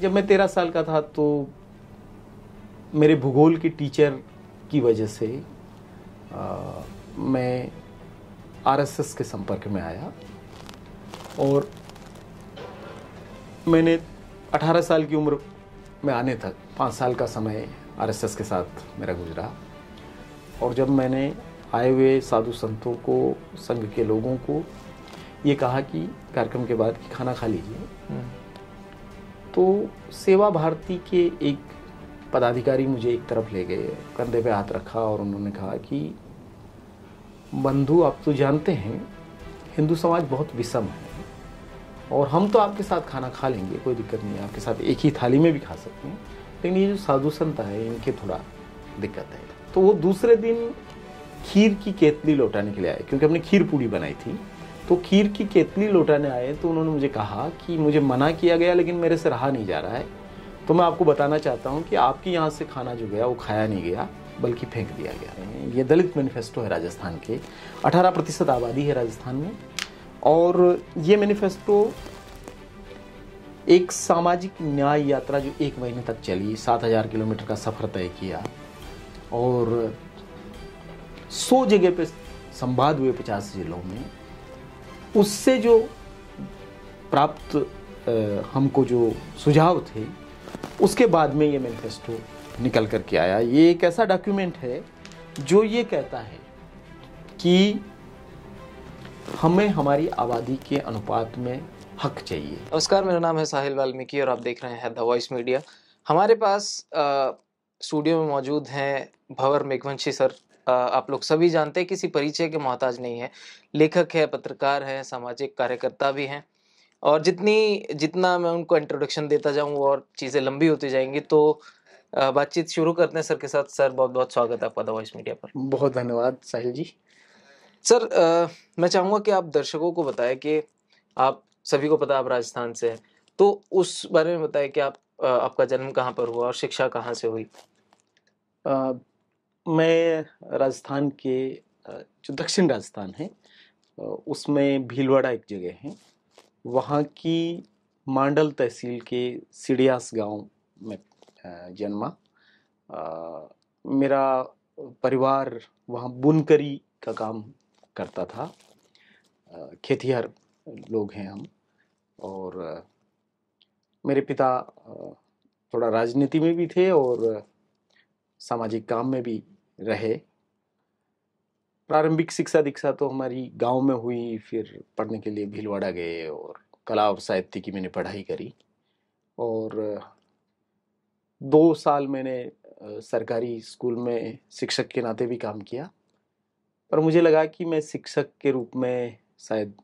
जब मैं तेरह साल का था तो मेरे भूगोल के टीचर की वजह से आ, मैं आरएसएस के संपर्क में आया और मैंने 18 साल की उम्र में आने तक पाँच साल का समय आरएसएस के साथ मेरा गुजरा और जब मैंने आए हुए साधु संतों को संघ के लोगों को ये कहा कि कार्यक्रम के बाद कि खाना खा लीजिए हम्म। तो सेवा भारती के एक पदाधिकारी मुझे एक तरफ ले गए कंधे पे हाथ रखा और उन्होंने कहा कि बंधु आप तो जानते हैं हिंदू समाज बहुत विषम है और हम तो आपके साथ खाना खा लेंगे कोई दिक्कत नहीं है आपके साथ एक ही थाली में भी खा सकते हैं लेकिन ये जो साधु संत है इनके थोड़ा दिक्कत है तो वो दूसरे दिन खीर की केतली लौटाने के लिए आए क्योंकि हमने खीर पूड़ी बनाई थी तो खीर की केतली लौटाने आए तो उन्होंने मुझे कहा कि मुझे मना किया गया लेकिन मेरे से रहा नहीं जा रहा है तो मैं आपको बताना चाहता हूँ कि आपके यहाँ से खाना जो गया वो खाया नहीं गया बल्कि फेंक दिया गया ये दलित मैनिफेस्टो है राजस्थान के 18 प्रतिशत आबादी है राजस्थान में और ये मैनिफेस्टो एक सामाजिक न्याय यात्रा जो एक महीने तक चली सात हज़ार किलोमीटर का सफ़र तय किया और सौ जगह पे संवाद हुए पचास ज़िलों में उससे जो प्राप्त हमको जो सुझाव थे उसके बाद में ये मैनिफेस्टो निकल कर के आया ये एक ऐसा डॉक्यूमेंट है जो ये कहता है कि हमें हमारी आबादी के अनुपात में हक चाहिए नमस्कार मेरा नाम है साहिल वाल्मीकि और आप देख रहे हैं द वॉइस मीडिया हमारे पास स्टूडियो में मौजूद हैं भंवर मेघवंशी सर आप लोग सभी जानते हैं किसी परिचय के मोहताज नहीं है लेखक है पत्रकार है सामाजिक कार्यकर्ता भी हैं और जितनी जितना मैं उनको इंट्रोडक्शन देता जाऊँ और चीज़ें लंबी होती जाएंगी तो बातचीत शुरू करते हैं सर के साथ सर बहुत बहुत स्वागत है आपका वॉइस मीडिया पर बहुत धन्यवाद साहिल जी सर आ, मैं चाहूँगा कि आप दर्शकों को बताएं कि आप सभी को पता आप राजस्थान से हैं तो उस बारे में बताएं कि आप आ, आपका जन्म कहाँ पर हुआ और शिक्षा कहाँ से हुई आ, मैं राजस्थान के जो दक्षिण राजस्थान है उसमें भीलवाड़ा एक जगह है वहाँ की मांडल तहसील के सिडियास गांव में जन्मा मेरा परिवार वहाँ बुनकरी का काम करता था खेतिहर लोग हैं हम और मेरे पिता थोड़ा राजनीति में भी थे और सामाजिक काम में भी रहे प्रारंभिक शिक्षा दीक्षा तो हमारी गांव में हुई फिर पढ़ने के लिए भीलवाड़ा गए और कला और साहित्य की मैंने पढ़ाई करी और दो साल मैंने सरकारी स्कूल में शिक्षक के नाते भी काम किया पर मुझे लगा कि मैं शिक्षक के रूप में शायद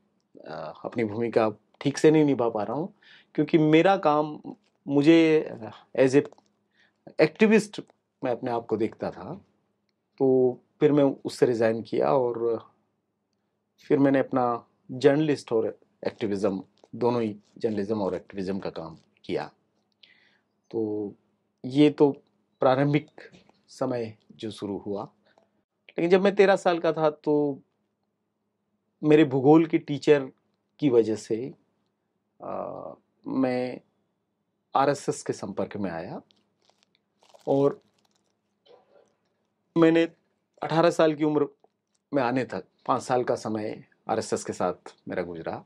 अपनी भूमिका ठीक से नहीं निभा पा रहा हूँ क्योंकि मेरा काम मुझे एज ए एक्टिविस्ट मैं अपने आप को देखता था तो फिर मैं उससे रिज़ाइन किया और फिर मैंने अपना जर्नलिस्ट और एक्टिविज़म दोनों ही जर्नलिज़म और एक्टिविज़म का काम किया तो ये तो प्रारंभिक समय जो शुरू हुआ लेकिन जब मैं तेरह साल का था तो मेरे भूगोल के टीचर की वजह से आ, मैं आरएसएस के संपर्क में आया और मैंने 18 साल की उम्र में आने तक पाँच साल का समय आरएसएस के साथ मेरा गुजरा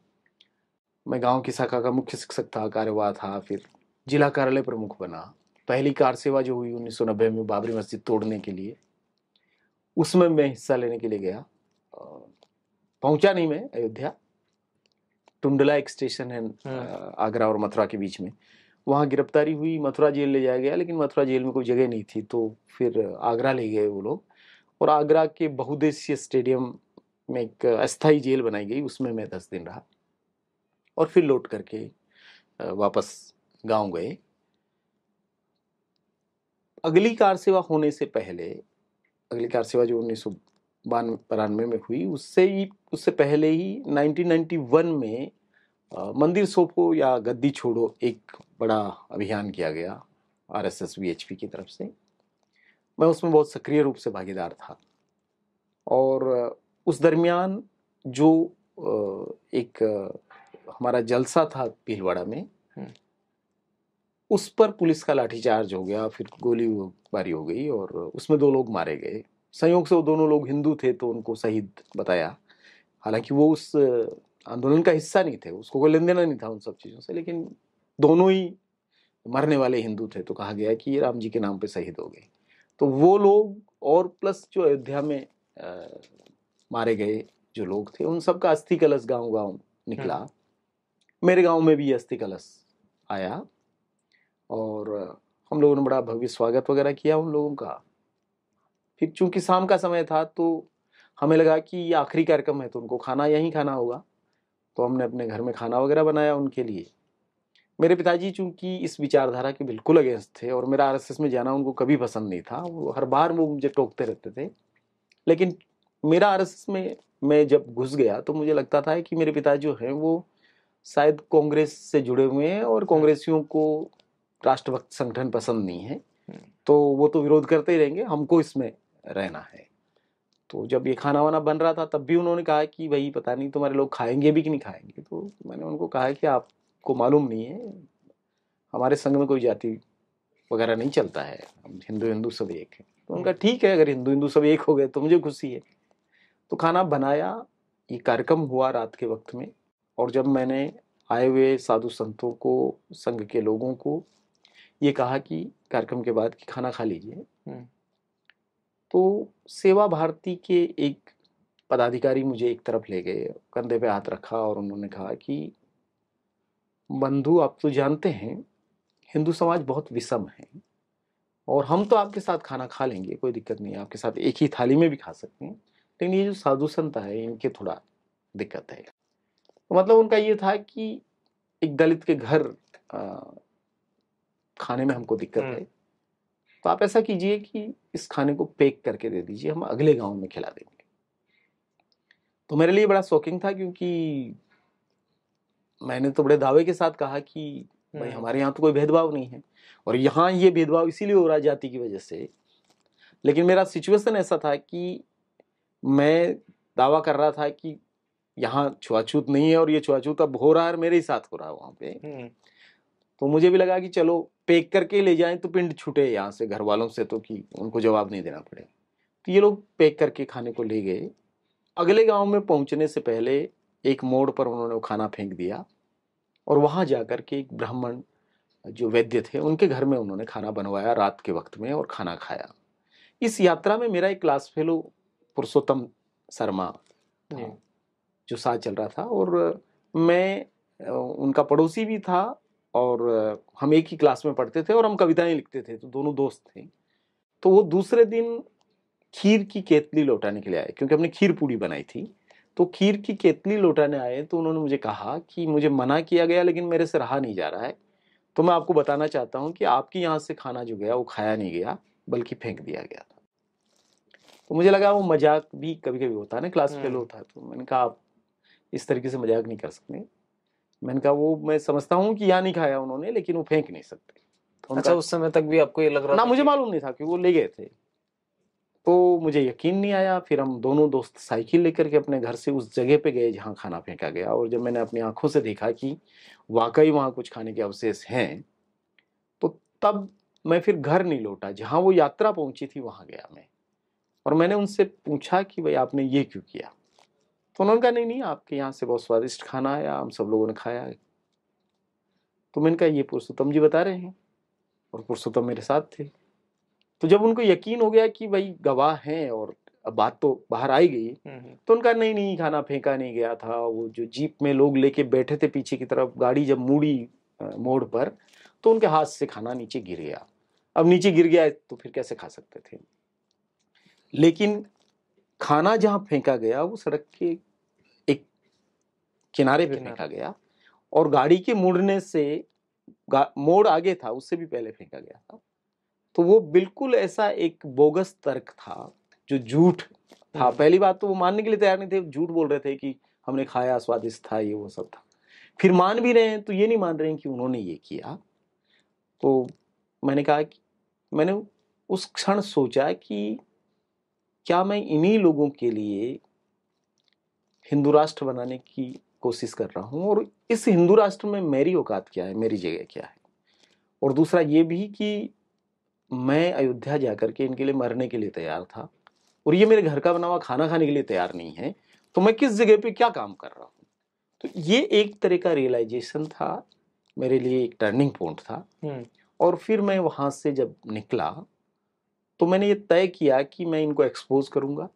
मैं गांव की शाखा का मुख्य शिक्षक था कार्यवाह था फिर जिला कार्यालय प्रमुख बना पहली कार सेवा जो हुई उन्नीस में बाबरी मस्जिद तोड़ने के लिए उसमें मैं हिस्सा लेने के लिए गया पहुंचा नहीं मैं अयोध्या टुंडला एक स्टेशन है हाँ। आगरा और मथुरा के बीच में वहाँ गिरफ्तारी हुई मथुरा जेल ले जाया गया लेकिन मथुरा जेल में कोई जगह नहीं थी तो फिर आगरा ले गए वो लोग और आगरा के बहुदेशीय स्टेडियम में एक अस्थाई जेल बनाई गई उसमें मैं दस दिन रहा और फिर लौट करके वापस गांव गए अगली कार सेवा होने से पहले अगली कार सेवा जो उन्नीस सौ बानवे में हुई उससे ही उससे पहले ही 1991 में मंदिर सौंपो या गद्दी छोड़ो एक बड़ा अभियान किया गया आर एस एस की तरफ से मैं उसमें बहुत सक्रिय रूप से भागीदार था और उस दरमियान जो एक हमारा जलसा था भीलवाड़ा में हम्म। उस पर पुलिस का लाठीचार्ज हो गया फिर गोली बारी हो गई और उसमें दो लोग मारे गए संयोग से वो दोनों लोग हिंदू थे तो उनको शहीद बताया हालांकि वो उस आंदोलन का हिस्सा नहीं थे उसको कोई लेन देना नहीं था उन सब चीज़ों से लेकिन दोनों ही मरने वाले हिंदू थे तो कहा गया कि ये राम जी के नाम पे शहीद हो गए तो वो लोग और प्लस जो अयोध्या में आ, मारे गए जो लोग थे उन सब का अस्थि कलश गांव गांव निकला हम्म। मेरे गांव में भी अस्थि कलश आया और हम लोगों ने बड़ा भव्य स्वागत वगैरह किया उन लोगों का फिर चूंकि शाम का समय था तो हमें लगा कि ये आखिरी कार्यक्रम है तो उनको खाना यहीं खाना होगा तो हमने अपने घर में खाना वगैरह बनाया उनके लिए मेरे पिताजी चूंकि इस विचारधारा के बिल्कुल अगेंस्ट थे और मेरा आरएसएस में जाना उनको कभी पसंद नहीं था वो हर बार वो मुझे टोकते रहते थे लेकिन मेरा आरएसएस में मैं जब घुस गया तो मुझे लगता था कि मेरे पिता जो हैं वो शायद कांग्रेस से जुड़े हुए हैं और हम्म। कांग्रेसियों को राष्ट्रभक्त संगठन पसंद नहीं है हम्म। तो वो तो विरोध करते ही रहेंगे हमको इसमें रहना है तो जब ये खाना वाना बन रहा था तब भी उन्होंने कहा कि भाई पता नहीं तुम्हारे लोग खाएंगे भी कि नहीं खाएंगे तो मैंने उनको कहा कि आपको मालूम नहीं है हमारे संघ में कोई जाति वगैरह नहीं चलता है हम हिंदू हिंदू सब एक हैं तो उनका हम्म। ठीक है अगर हिंदू हिंदू सब एक हो गए तो मुझे खुशी है तो खाना बनाया ये कार्यक्रम हुआ रात के वक्त में और जब मैंने आए हुए साधु संतों को संघ के लोगों को ये कहा कि कार्यक्रम के बाद कि खाना खा लीजिए हम्म। तो सेवा भारती के एक पदाधिकारी मुझे एक तरफ ले गए कंधे पे हाथ रखा और उन्होंने कहा कि बंधु आप तो जानते हैं हिंदू समाज बहुत विषम है और हम तो आपके साथ खाना खा लेंगे कोई दिक्कत नहीं है आपके साथ एक ही थाली में भी खा सकते हैं लेकिन ये जो साधु संत है इनके थोड़ा दिक्कत है तो मतलब उनका ये था कि एक दलित के घर आ, खाने में हमको दिक्कत है तो आप ऐसा कीजिए कि इस खाने को पैक करके दे दीजिए हम अगले गाँव में खिला देंगे तो मेरे लिए बड़ा शॉकिंग था क्योंकि मैंने तो बड़े दावे के साथ कहा कि भाई हम्म। हमारे यहाँ तो कोई भेदभाव नहीं है और यहाँ ये भेदभाव इसीलिए हो रहा है जाति की वजह से लेकिन मेरा सिचुएशन ऐसा था कि मैं दावा कर रहा था कि यहाँ छुआछूत नहीं है और ये छुआछूत अब हो रहा है मेरे ही साथ हो रहा है वहाँ पे हम्म। तो मुझे भी लगा कि चलो पैक करके ले जाएं तो पिंड छूटे यहाँ से घर वालों से तो कि उनको जवाब नहीं देना पड़े तो ये लोग पैक करके खाने को ले गए अगले गांव में पहुंचने से पहले एक मोड़ पर उन्होंने वो खाना फेंक दिया और वहाँ जा कर के एक ब्राह्मण जो वैद्य थे उनके घर में उन्होंने खाना बनवाया रात के वक्त में और खाना खाया इस यात्रा में मेरा एक क्लास फेलो पुरुषोत्तम शर्मा हाँ। जो साथ चल रहा था और मैं उनका पड़ोसी भी था और हम एक ही क्लास में पढ़ते थे और हम कविताएं लिखते थे तो दोनों दोस्त थे तो वो दूसरे दिन खीर की केतली लौटाने के लिए आए क्योंकि हमने खीर पूड़ी बनाई थी तो खीर की केतली लौटाने आए तो उन्होंने मुझे कहा कि मुझे मना किया गया लेकिन मेरे से रहा नहीं जा रहा है तो मैं आपको बताना चाहता हूँ कि आपके यहाँ से खाना जो गया वो खाया नहीं गया बल्कि फेंक दिया गया था तो मुझे लगा वो मजाक भी कभी कभी होता है ना क्लास फेल होता है तो मैंने कहा आप इस तरीके से मजाक नहीं कर सकते मैंने कहा वो मैं समझता हूँ कि यहाँ नहीं खाया उन्होंने लेकिन वो फेंक नहीं सकते तो अच्छा उस समय तक भी आपको ये लग रहा ना मुझे मालूम नहीं था कि वो ले गए थे तो मुझे यकीन नहीं आया फिर हम दोनों दोस्त साइकिल लेकर के अपने घर से उस जगह पे गए जहाँ खाना फेंका गया और जब मैंने अपनी आंखों से देखा कि वाकई वहाँ कुछ खाने के अवशेष हैं तो तब मैं फिर घर नहीं लौटा जहाँ वो यात्रा पहुँची थी वहाँ गया मैं और मैंने उनसे पूछा कि भाई आपने ये क्यों किया तो उन्होंने कहा नहीं नहीं आपके यहाँ से बहुत स्वादिष्ट खाना आया हम सब लोगों ने खाया तो मैंने कहा ये पुरुषोत्तम जी बता रहे हैं और पुरुषोत्तम मेरे साथ थे तो जब उनको यकीन हो गया कि भाई गवाह हैं और अब बात तो बाहर आई गई हम्म, हम्म। तो उनका नहीं नहीं खाना फेंका नहीं गया था वो जो जीप में लोग लेके बैठे थे पीछे की तरफ गाड़ी जब मुड़ी मोड़ पर तो उनके हाथ से खाना नीचे गिर गया अब नीचे गिर गया तो फिर कैसे खा सकते थे लेकिन खाना जहाँ फेंका गया वो सड़क के एक किनारे पे फेंका गया और गाड़ी के मुड़ने से मोड़ आगे था उससे भी पहले फेंका गया था तो वो बिल्कुल ऐसा एक बोगस तर्क था जो झूठ था हम्म। पहली बात तो वो मानने के लिए तैयार नहीं थे झूठ बोल रहे थे कि हमने खाया स्वादिष्ट था ये वो सब था फिर मान भी रहे हैं तो ये नहीं मान रहे हैं कि उन्होंने ये किया तो मैंने कहा कि मैंने उस क्षण सोचा कि क्या मैं इन्हीं लोगों के लिए हिंदू राष्ट्र बनाने की कोशिश कर रहा हूँ और इस हिंदू राष्ट्र में मेरी औकात क्या है मेरी जगह क्या है और दूसरा ये भी कि मैं अयोध्या जा कर के इनके लिए मरने के लिए तैयार था और ये मेरे घर का बना हुआ खाना खाने के लिए तैयार नहीं है तो मैं किस जगह पे क्या काम कर रहा हूँ तो ये एक तरह का रियलाइजेशन था मेरे लिए एक टर्निंग पॉइंट था हम्म। और फिर मैं वहाँ से जब निकला तो मैंने ये तय किया कि मैं इनको एक्सपोज करूँगा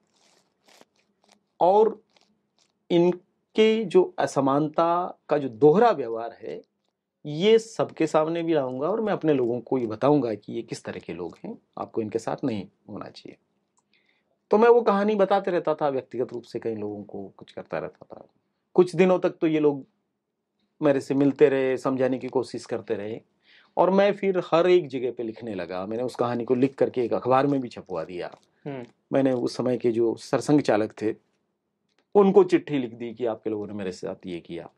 और इनके जो असमानता का जो दोहरा व्यवहार है ये सबके सामने भी लाऊंगा और मैं अपने लोगों को ये बताऊंगा कि ये किस तरह के लोग हैं आपको इनके साथ नहीं होना चाहिए तो मैं वो कहानी बताते रहता था व्यक्तिगत रूप से कई लोगों को कुछ करता रहता था कुछ दिनों तक तो ये लोग मेरे से मिलते रहे समझाने की कोशिश करते रहे और मैं फिर हर एक जगह पे लिखने लगा मैंने उस कहानी को लिख करके एक अखबार में भी छपवा दिया मैंने उस समय के जो सरसंघ चालक थे उनको चिट्ठी लिख दी कि आपके लोगों ने मेरे साथ ये किया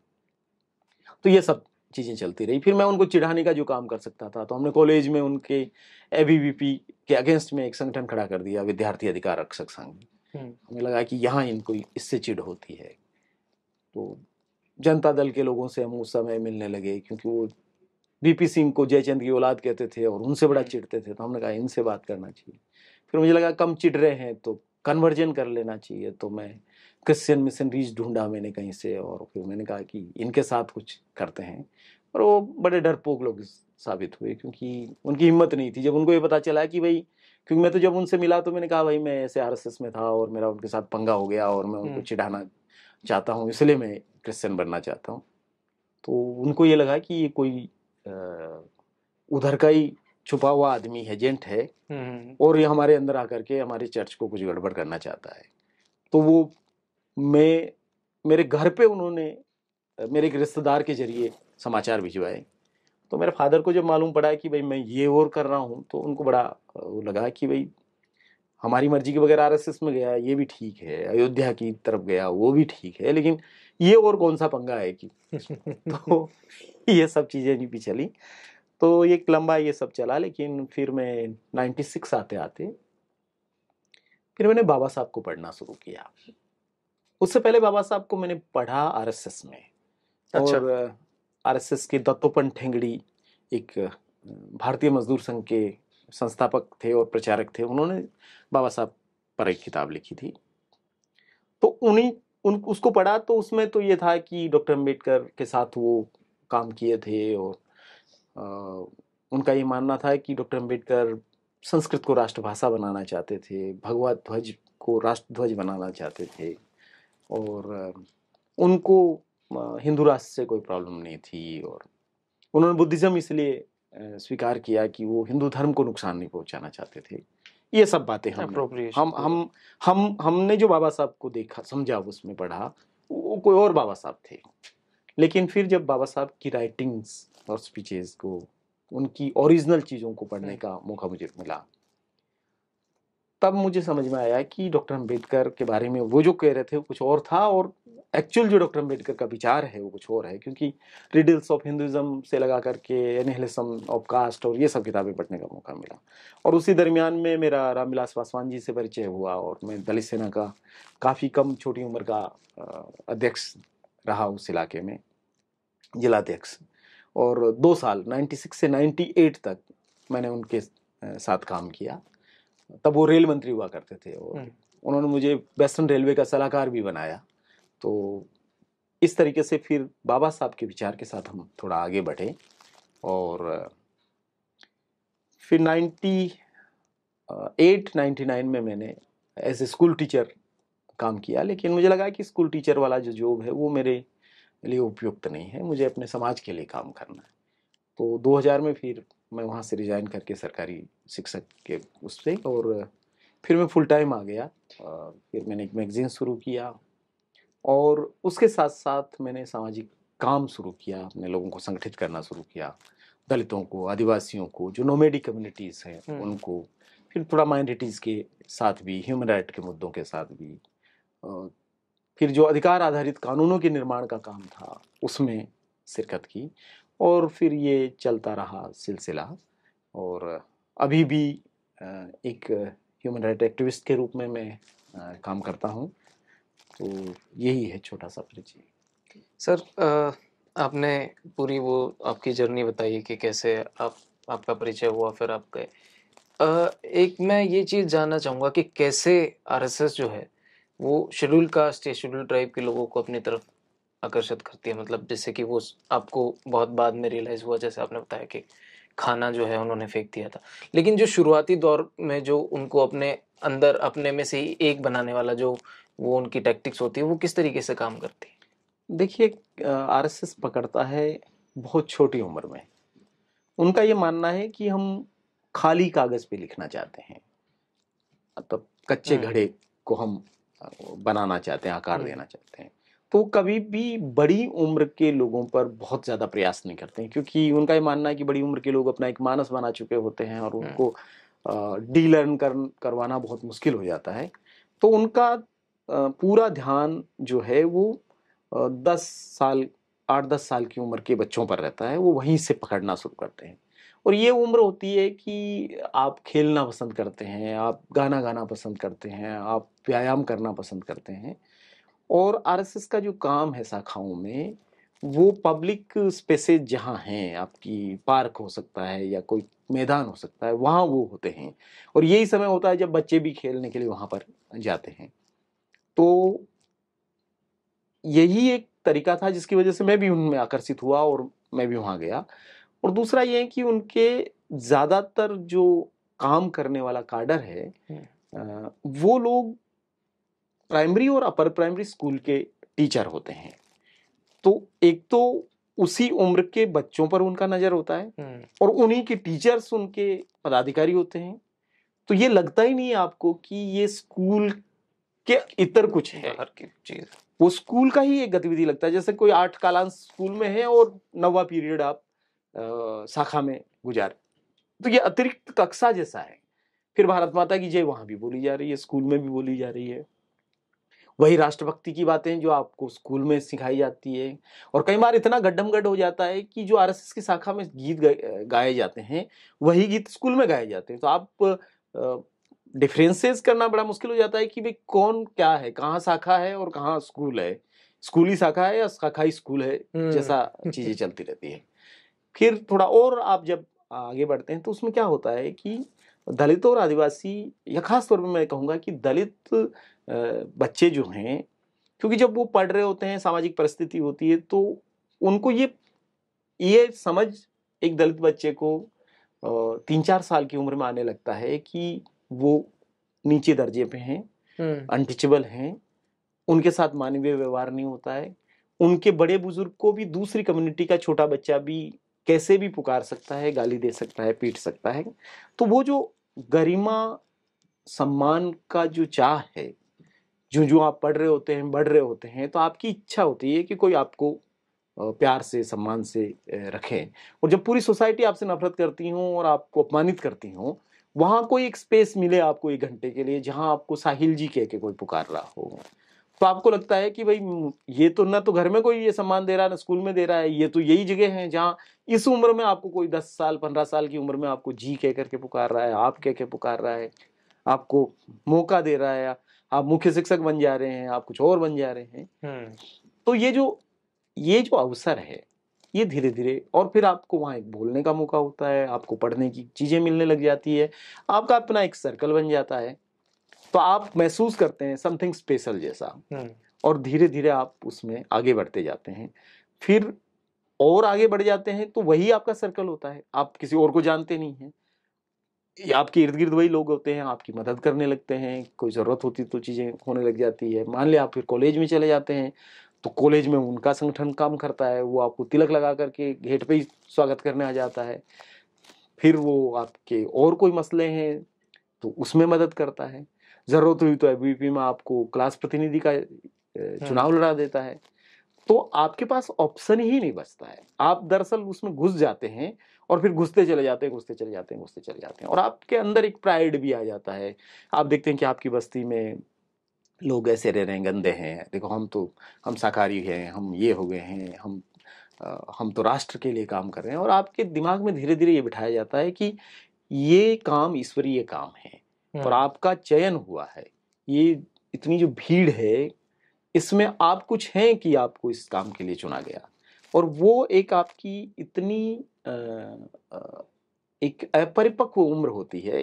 तो ये सब चीज़ें चलती रही फिर मैं उनको चिढ़ाने का जो काम कर सकता था तो हमने कॉलेज में उनके ए के अगेंस्ट में एक संगठन खड़ा कर दिया विद्यार्थी अधिकार रक्षक संघ हमें लगा कि यहाँ इनको इससे चिढ़ होती है तो जनता दल के लोगों से हम उस समय मिलने लगे क्योंकि वो बीपी सिंह को जयचंद की औलाद कहते थे और उनसे बड़ा हम्म। चिढ़ते थे तो हमने कहा इनसे बात करना चाहिए फिर मुझे लगा कम चिढ़ रहे हैं तो कन्वर्जन कर लेना चाहिए तो मैं क्रिश्चियन मिशनरीज ढूंढा मैंने कहीं से और फिर मैंने कहा कि इनके साथ कुछ करते हैं और वो बड़े डरपोक लोग साबित हुए क्योंकि उनकी हिम्मत नहीं थी जब उनको ये पता चला कि भाई क्योंकि मैं तो जब उनसे मिला तो मैंने कहा भाई मैं ऐसे आर में था और मेरा उनके साथ पंगा हो गया और मैं उनको हम्म। चिढ़ाना चाहता हूँ इसलिए मैं क्रिश्चियन बनना चाहता हूँ तो उनको ये लगा कि ये कोई उधर का ही छुपा हुआ आदमी एजेंट है हम्म, हम्म। और ये हमारे अंदर आकर के हमारे चर्च को कुछ गड़बड़ करना चाहता है तो वो मैं मेरे घर पे उन्होंने मेरे एक रिश्तेदार के जरिए समाचार भिजवाए तो मेरे फादर को जब मालूम पड़ा कि भाई मैं ये और कर रहा हूँ तो उनको बड़ा लगा कि भाई हमारी मर्जी के बगैर आरएसएस में गया ये भी ठीक है अयोध्या की तरफ गया वो भी ठीक है लेकिन ये और कौन सा पंगा है कि तो ये सब चीज़ें नहीं भी चली तो एक लंबा ये सब चला लेकिन फिर मैं 96 आते आते फिर मैंने बाबा साहब को पढ़ना शुरू किया उससे पहले बाबा साहब को मैंने पढ़ा आरएसएस में अच्छा। और आरएसएस के दत्तोपन ठेंगड़ी एक भारतीय मजदूर संघ के संस्थापक थे और प्रचारक थे उन्होंने बाबा साहब पर एक किताब लिखी थी तो उन्हीं उन उसको पढ़ा तो उसमें तो ये था कि डॉक्टर अम्बेडकर के साथ वो काम किए थे और आ, उनका ये मानना था कि डॉक्टर अम्बेडकर संस्कृत को राष्ट्रभाषा बनाना चाहते थे भगवा ध्वज को राष्ट्रध्वज बनाना चाहते थे और उनको हिंदू राष्ट्र से कोई प्रॉब्लम नहीं थी और उन्होंने बुद्धिज़्म इसलिए स्वीकार किया कि वो हिंदू धर्म को नुकसान नहीं पहुंचाना चाहते थे ये सब बातें हम हम हम हम हमने जो बाबा साहब को देखा समझा उसमें पढ़ा वो कोई और बाबा साहब थे लेकिन फिर जब बाबा साहब की राइटिंग्स और स्पीचेस को उनकी ओरिजिनल चीज़ों को पढ़ने हम्म। का मौका मुझे मिला तब मुझे समझ में आया कि डॉक्टर अम्बेडकर के बारे में वो जो कह रहे थे वो कुछ और था और एक्चुअल जो डॉक्टर अम्बेडकर का विचार है वो कुछ और है क्योंकि रिडल्स ऑफ हिंदुज़म से लगा करके एनहलिसम ऑफ कास्ट और ये सब किताबें पढ़ने का मौका मिला और उसी दरमियान में मेरा रामविलास पासवान जी से परिचय हुआ और मैं दलित सेना का काफ़ी कम छोटी उम्र का अध्यक्ष रहा उस इलाके में जिलाध्यक्ष और दो साल 96 से 98 तक मैंने उनके साथ काम किया तब वो रेल मंत्री हुआ करते थे और हम्म। उन्होंने मुझे वेस्टर्न रेलवे का सलाहकार भी बनाया तो इस तरीके से फिर बाबा साहब के विचार के साथ हम थोड़ा आगे बढ़े और फिर नाइन्टी एट नाइन्टी नाइन में मैंने एज ए स्कूल टीचर काम किया लेकिन मुझे लगा कि स्कूल टीचर वाला जो जॉब है वो मेरे लिए उपयुक्त नहीं है मुझे अपने समाज के लिए काम करना है तो 2000 में फिर मैं वहाँ से रिज़ाइन करके सरकारी शिक्षक के उस पर और फिर मैं फुल टाइम आ गया फिर मैंने एक मैगज़ीन शुरू किया और उसके साथ साथ मैंने सामाजिक काम शुरू किया अपने लोगों को संगठित करना शुरू किया दलितों को आदिवासियों को जो नोमेडी कम्युनिटीज़ हैं हम्म। उनको फिर थोड़ा माइनॉरिटीज़ के साथ भी ह्यूमन राइट के मुद्दों के साथ भी फिर जो अधिकार आधारित कानूनों के निर्माण का काम था उसमें शिरकत की और फिर ये चलता रहा सिलसिला और अभी भी एक ह्यूमन राइट एक्टिविस्ट के रूप में मैं काम करता हूँ तो यही है छोटा सा परिचय सर आपने पूरी वो आपकी जर्नी बताई कि कैसे आप आपका परिचय हुआ फिर आप गए एक मैं ये चीज़ जानना चाहूँगा कि कैसे आरएसएस जो है वो शेड्यूल कास्ट या शेड्यूल ट्राइब के लोगों को अपनी तरफ आकर्षित करती है मतलब जैसे कि वो आपको बहुत बाद में रियलाइज़ हुआ जैसे आपने बताया कि खाना जो है उन्होंने फेंक दिया था लेकिन जो शुरुआती दौर में जो उनको अपने अंदर अपने में से ही एक बनाने वाला जो वो उनकी टैक्टिक्स होती है वो किस तरीके से काम करती है देखिए आर पकड़ता है बहुत छोटी उम्र में उनका ये मानना है कि हम खाली कागज़ पे लिखना चाहते हैं मतलब कच्चे हम्म। घड़े को हम बनाना चाहते हैं आकार हम्म। देना चाहते हैं तो कभी भी बड़ी उम्र के लोगों पर बहुत ज़्यादा प्रयास नहीं करते हैं क्योंकि उनका ये मानना है कि बड़ी उम्र के लोग अपना एक मानस बना चुके होते हैं और उनको डीलर्न कर करवाना बहुत मुश्किल हो जाता है तो उनका पूरा ध्यान जो है वो दस साल आठ दस साल की उम्र के बच्चों पर रहता है वो वहीं से पकड़ना शुरू करते हैं और ये उम्र होती है कि आप खेलना पसंद करते हैं आप गाना गाना पसंद करते हैं आप व्यायाम करना पसंद करते हैं और आरएसएस का जो काम है शाखाओं में वो पब्लिक स्पेसेज जहाँ हैं आपकी पार्क हो सकता है या कोई मैदान हो सकता है वहाँ वो होते हैं और यही समय होता है जब बच्चे भी खेलने के लिए वहाँ पर जाते हैं तो यही एक तरीका था जिसकी वजह से मैं भी उनमें आकर्षित हुआ और मैं भी वहाँ गया और दूसरा ये है कि उनके ज़्यादातर जो काम करने वाला काडर है वो लोग प्राइमरी और अपर प्राइमरी स्कूल के टीचर होते हैं तो एक तो उसी उम्र के बच्चों पर उनका नज़र होता है हम्म। और उन्हीं के टीचर्स उनके पदाधिकारी होते हैं तो ये लगता ही नहीं है आपको कि ये स्कूल के इतर कुछ है चीज वो स्कूल का ही एक गतिविधि लगता है जैसे कोई आठ कालांश स्कूल में है और नवा पीरियड आप आ, शाखा में गुजार तो ये अतिरिक्त कक्षा जैसा है फिर भारत माता की जय वहां भी बोली जा रही है स्कूल में भी बोली जा रही है वही राष्ट्रभक्ति की बातें जो आपको स्कूल में सिखाई जाती है और कई बार इतना गड्ढम गड्ढ हो जाता है कि जो आरएसएस की शाखा में गीत गाए जाते हैं वही गीत स्कूल में गाए जाते हैं तो आप डिफरेंसेस करना बड़ा मुश्किल हो जाता है कि भाई कौन क्या है कहाँ शाखा है और कहाँ स्कूल है स्कूली शाखा है या शाखाई स्कूल है जैसा हम्म। चीजें चलती रहती है फिर थोड़ा और आप जब आगे बढ़ते हैं तो उसमें क्या होता है कि दलित और आदिवासी या खास तौर पर मैं कहूँगा कि दलित बच्चे जो हैं क्योंकि जब वो पढ़ रहे होते हैं सामाजिक परिस्थिति होती है तो उनको ये ये समझ एक दलित बच्चे को तीन चार साल की उम्र में आने लगता है कि वो नीचे दर्जे पे हैं हम्म। अनटिचेबल हैं उनके साथ मानवीय व्यवहार नहीं होता है उनके बड़े बुजुर्ग को भी दूसरी कम्युनिटी का छोटा बच्चा भी कैसे भी पुकार सकता है गाली दे सकता है पीट सकता है तो वो जो गरिमा सम्मान का जो चाह है जो जो आप पढ़ रहे होते हैं बढ़ रहे होते हैं तो आपकी इच्छा होती है कि कोई आपको प्यार से सम्मान से रखे और जब पूरी सोसाइटी आपसे नफरत करती हो और आपको अपमानित करती हो वहाँ कोई एक स्पेस मिले आपको एक घंटे के लिए जहाँ आपको साहिल जी कह के कोई पुकार रहा हो तो आपको लगता है कि भाई ये तो ना तो घर में कोई ये सम्मान दे रहा है ना स्कूल में दे रहा है ये तो यही जगह है जहाँ इस उम्र में आपको कोई दस साल पंद्रह साल की उम्र में आपको जी कह करके पुकार रहा है आप कह के पुकार रहा है आपको मौका दे रहा है आप मुख्य शिक्षक बन जा रहे हैं आप कुछ और बन जा रहे हैं हम्म। तो ये जो ये जो अवसर है ये धीरे धीरे और फिर आपको वहाँ एक बोलने का मौका होता है आपको पढ़ने की चीज़ें मिलने लग जाती है आपका अपना एक सर्कल बन जाता है तो आप महसूस करते हैं समथिंग स्पेशल जैसा हम्म। और धीरे धीरे आप उसमें आगे बढ़ते जाते हैं फिर और आगे बढ़ जाते हैं तो वही आपका सर्कल होता है आप किसी और को जानते नहीं हैं या आपके इर्द गिर्द वही लोग होते हैं आपकी मदद करने लगते हैं कोई ज़रूरत होती तो चीज़ें होने लग जाती है मान लिया आप फिर कॉलेज में चले जाते हैं तो कॉलेज में उनका संगठन काम करता है वो आपको तिलक लगा करके गेट पे ही स्वागत करने आ जाता है फिर वो आपके और कोई मसले हैं तो उसमें मदद करता है ज़रूरत हुई तो ए में आपको क्लास प्रतिनिधि का हाँ। चुनाव लड़ा देता है तो आपके पास ऑप्शन ही नहीं बचता है आप दरअसल उसमें घुस जाते हैं और फिर घुसते चले जाते हैं घुसते चले जाते हैं घुसते चले जाते हैं और आपके अंदर एक प्राइड भी आ जाता है आप देखते हैं कि आपकी बस्ती में लोग ऐसे रह रहे हैं गंदे हैं देखो हम तो हम शाकाहारी हैं हम ये हो गए हैं हम आ, हम तो राष्ट्र के लिए काम कर रहे हैं और आपके दिमाग में धीरे धीरे ये बिठाया जाता है कि ये काम ईश्वरीय काम है और हम्म। आपका चयन हुआ है ये इतनी जो भीड़ है इसमें आप कुछ हैं कि आपको इस काम के लिए चुना गया और वो एक आपकी इतनी एक अपरिपक्व उम्र होती है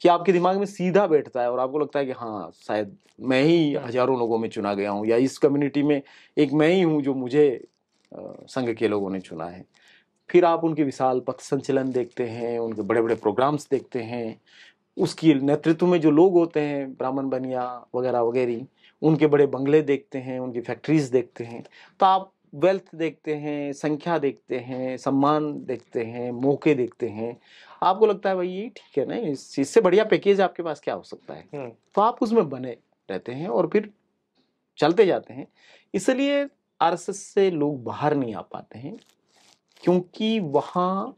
कि आपके दिमाग में सीधा बैठता है और आपको लगता है कि हाँ शायद मैं ही हाँ। हजारों लोगों में चुना गया हूँ या इस कम्युनिटी में एक मैं ही हूँ जो मुझे संघ के लोगों ने चुना है फिर आप उनके विशाल पथ संचलन देखते हैं उनके बड़े बड़े प्रोग्राम्स देखते हैं उसकी नेतृत्व में जो लोग होते हैं ब्राह्मण बनिया वगैरह वगैरह उनके बड़े बंगले देखते हैं उनकी फैक्ट्रीज़ देखते हैं तो आप वेल्थ देखते हैं संख्या देखते हैं सम्मान देखते हैं मौके देखते हैं आपको लगता है भाई ये ठीक है ना इस चीज़ से बढ़िया पैकेज आपके पास क्या हो सकता है हम्म। तो आप उसमें बने रहते हैं और फिर चलते जाते हैं इसलिए आर से लोग बाहर नहीं आ पाते हैं क्योंकि वहाँ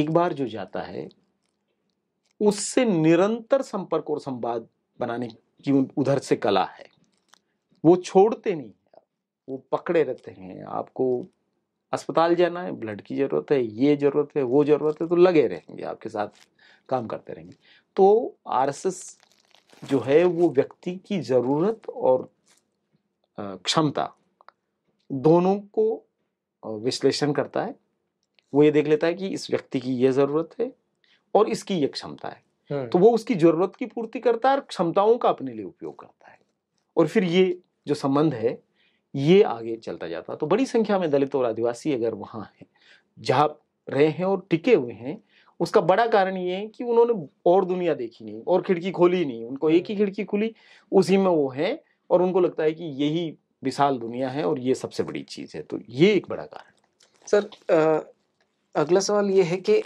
एक बार जो जाता है उससे निरंतर संपर्क और संवाद बनाने की उधर से कला है वो छोड़ते नहीं वो पकड़े रहते हैं आपको अस्पताल जाना है ब्लड की ज़रूरत है ये ज़रूरत है वो ज़रूरत है तो लगे रहेंगे आपके साथ काम करते रहेंगे तो आर जो है वो व्यक्ति की ज़रूरत और क्षमता दोनों को विश्लेषण करता है वो ये देख लेता है कि इस व्यक्ति की ये ज़रूरत है और इसकी ये क्षमता है तो वो उसकी ज़रूरत की पूर्ति करता है और क्षमताओं का अपने लिए उपयोग करता है और फिर ये जो संबंध है ये आगे चलता जाता तो बड़ी संख्या में दलित और आदिवासी अगर वहाँ हैं जहाँ रहे हैं और टिके हुए हैं उसका बड़ा कारण ये है कि उन्होंने और दुनिया देखी नहीं और खिड़की खोली नहीं उनको एक ही हम्म। खिड़की खुली उसी में वो हैं और उनको लगता है कि यही विशाल दुनिया है और ये सबसे बड़ी चीज़ है तो ये एक बड़ा कारण सर आ, अगला सवाल ये है कि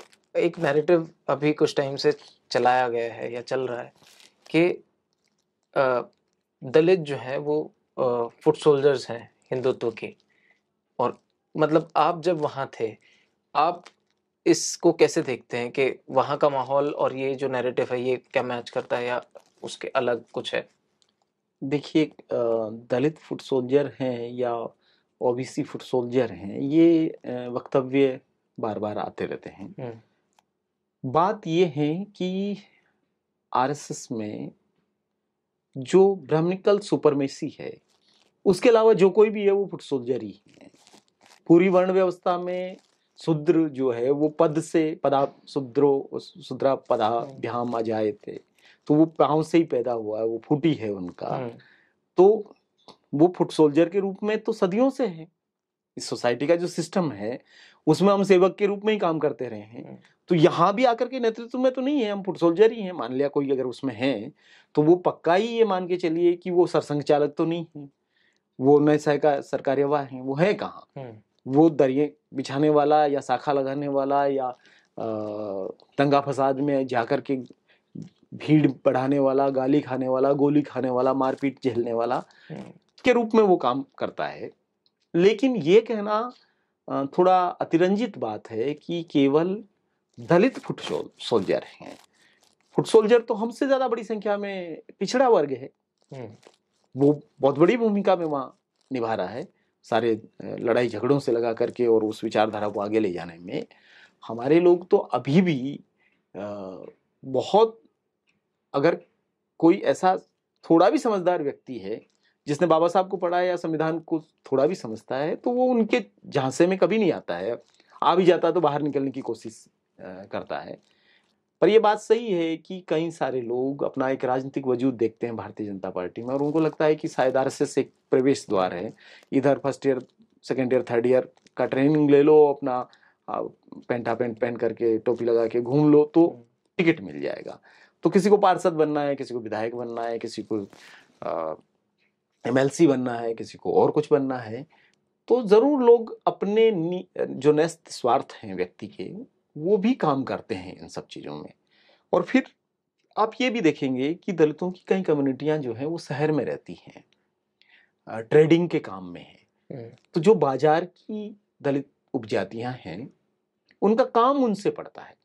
एक नैरेटिव अभी कुछ टाइम से चलाया गया है या चल रहा है कि आ, दलित जो है वो फुट सोल्जर्स हैं हिंदुत्व के और मतलब आप जब वहाँ थे आप इसको कैसे देखते हैं कि वहाँ का माहौल और ये जो नैरेटिव है ये क्या मैच करता है या उसके अलग कुछ है देखिए दलित फुट सोल्जर हैं या ओबीसी फुट सोल्जर हैं ये वक्तव्य बार बार आते रहते हैं हम्म। बात ये है कि आरएसएस में जो ब्राह्मणिकल सुपरमेसी है उसके अलावा जो कोई भी है वो फुट सोल्जर ही है पूरी वर्ण व्यवस्था में शूद्र जो है वो पद से पदा शूद्रो शूद्रा पदा हम्म। आ जाए थे तो वो पाँव से ही पैदा हुआ है वो फुटी है उनका हम्म। तो वो फुट सोल्जर के रूप में तो सदियों से है इस सोसाइटी का जो सिस्टम है उसमें हम सेवक के रूप में ही काम करते रहे हैं हाँ। तो यहाँ भी आकर के नेतृत्व में तो नहीं है हम फुट सोल्जर ही हैं मान लिया कोई अगर उसमें है तो वो पक्का ही ये मान के चलिए कि वो सरसंघ चालक तो नहीं है वो नए का सरकारी वाह है वो है कहाँ हाँ। वो दरिए बिछाने वाला या शाखा लगाने वाला या दंगा फसाद में जाकर के भीड़ बढ़ाने वाला गाली खाने वाला गोली खाने वाला मारपीट झेलने वाला हाँ। के रूप में वो काम करता है लेकिन ये कहना थोड़ा अतिरंजित बात है कि केवल दलित फुट सोल्जर हैं फुट सोल्जर तो हमसे ज्यादा बड़ी संख्या में पिछड़ा वर्ग है वो बहुत बड़ी भूमिका में वहाँ निभा रहा है सारे लड़ाई झगड़ों से लगा करके और उस विचारधारा को आगे ले जाने में हमारे लोग तो अभी भी बहुत अगर कोई ऐसा थोड़ा भी समझदार व्यक्ति है जिसने बाबा साहब को पढ़ा है या संविधान को थोड़ा भी समझता है तो वो उनके झांसे में कभी नहीं आता है आ भी जाता है तो बाहर निकलने की कोशिश करता है पर यह बात सही है कि कई सारे लोग अपना एक राजनीतिक वजूद देखते हैं भारतीय जनता पार्टी में और उनको लगता है कि शायद आर एस एक प्रवेश द्वार है इधर first year second year third year का ट्रेनिंग ले लो अपना पेंटा पेंट पहन करके टोपी लगा के घूम लो तो हम्म। टिकट मिल जाएगा तो किसी को पार्षद बनना है किसी को विधायक बनना है किसी को आ, एम बनना है किसी को और कुछ बनना है तो ज़रूर लोग अपने जो नस्त स्वार्थ हैं व्यक्ति के वो भी काम करते हैं इन सब चीज़ों में और फिर आप ये भी देखेंगे कि दलितों की कई कम्युनिटियाँ जो हैं वो शहर में रहती हैं ट्रेडिंग के काम में हैं हम्म। तो जो बाजार की दलित उपजातियाँ हैं उनका काम उनसे पड़ता है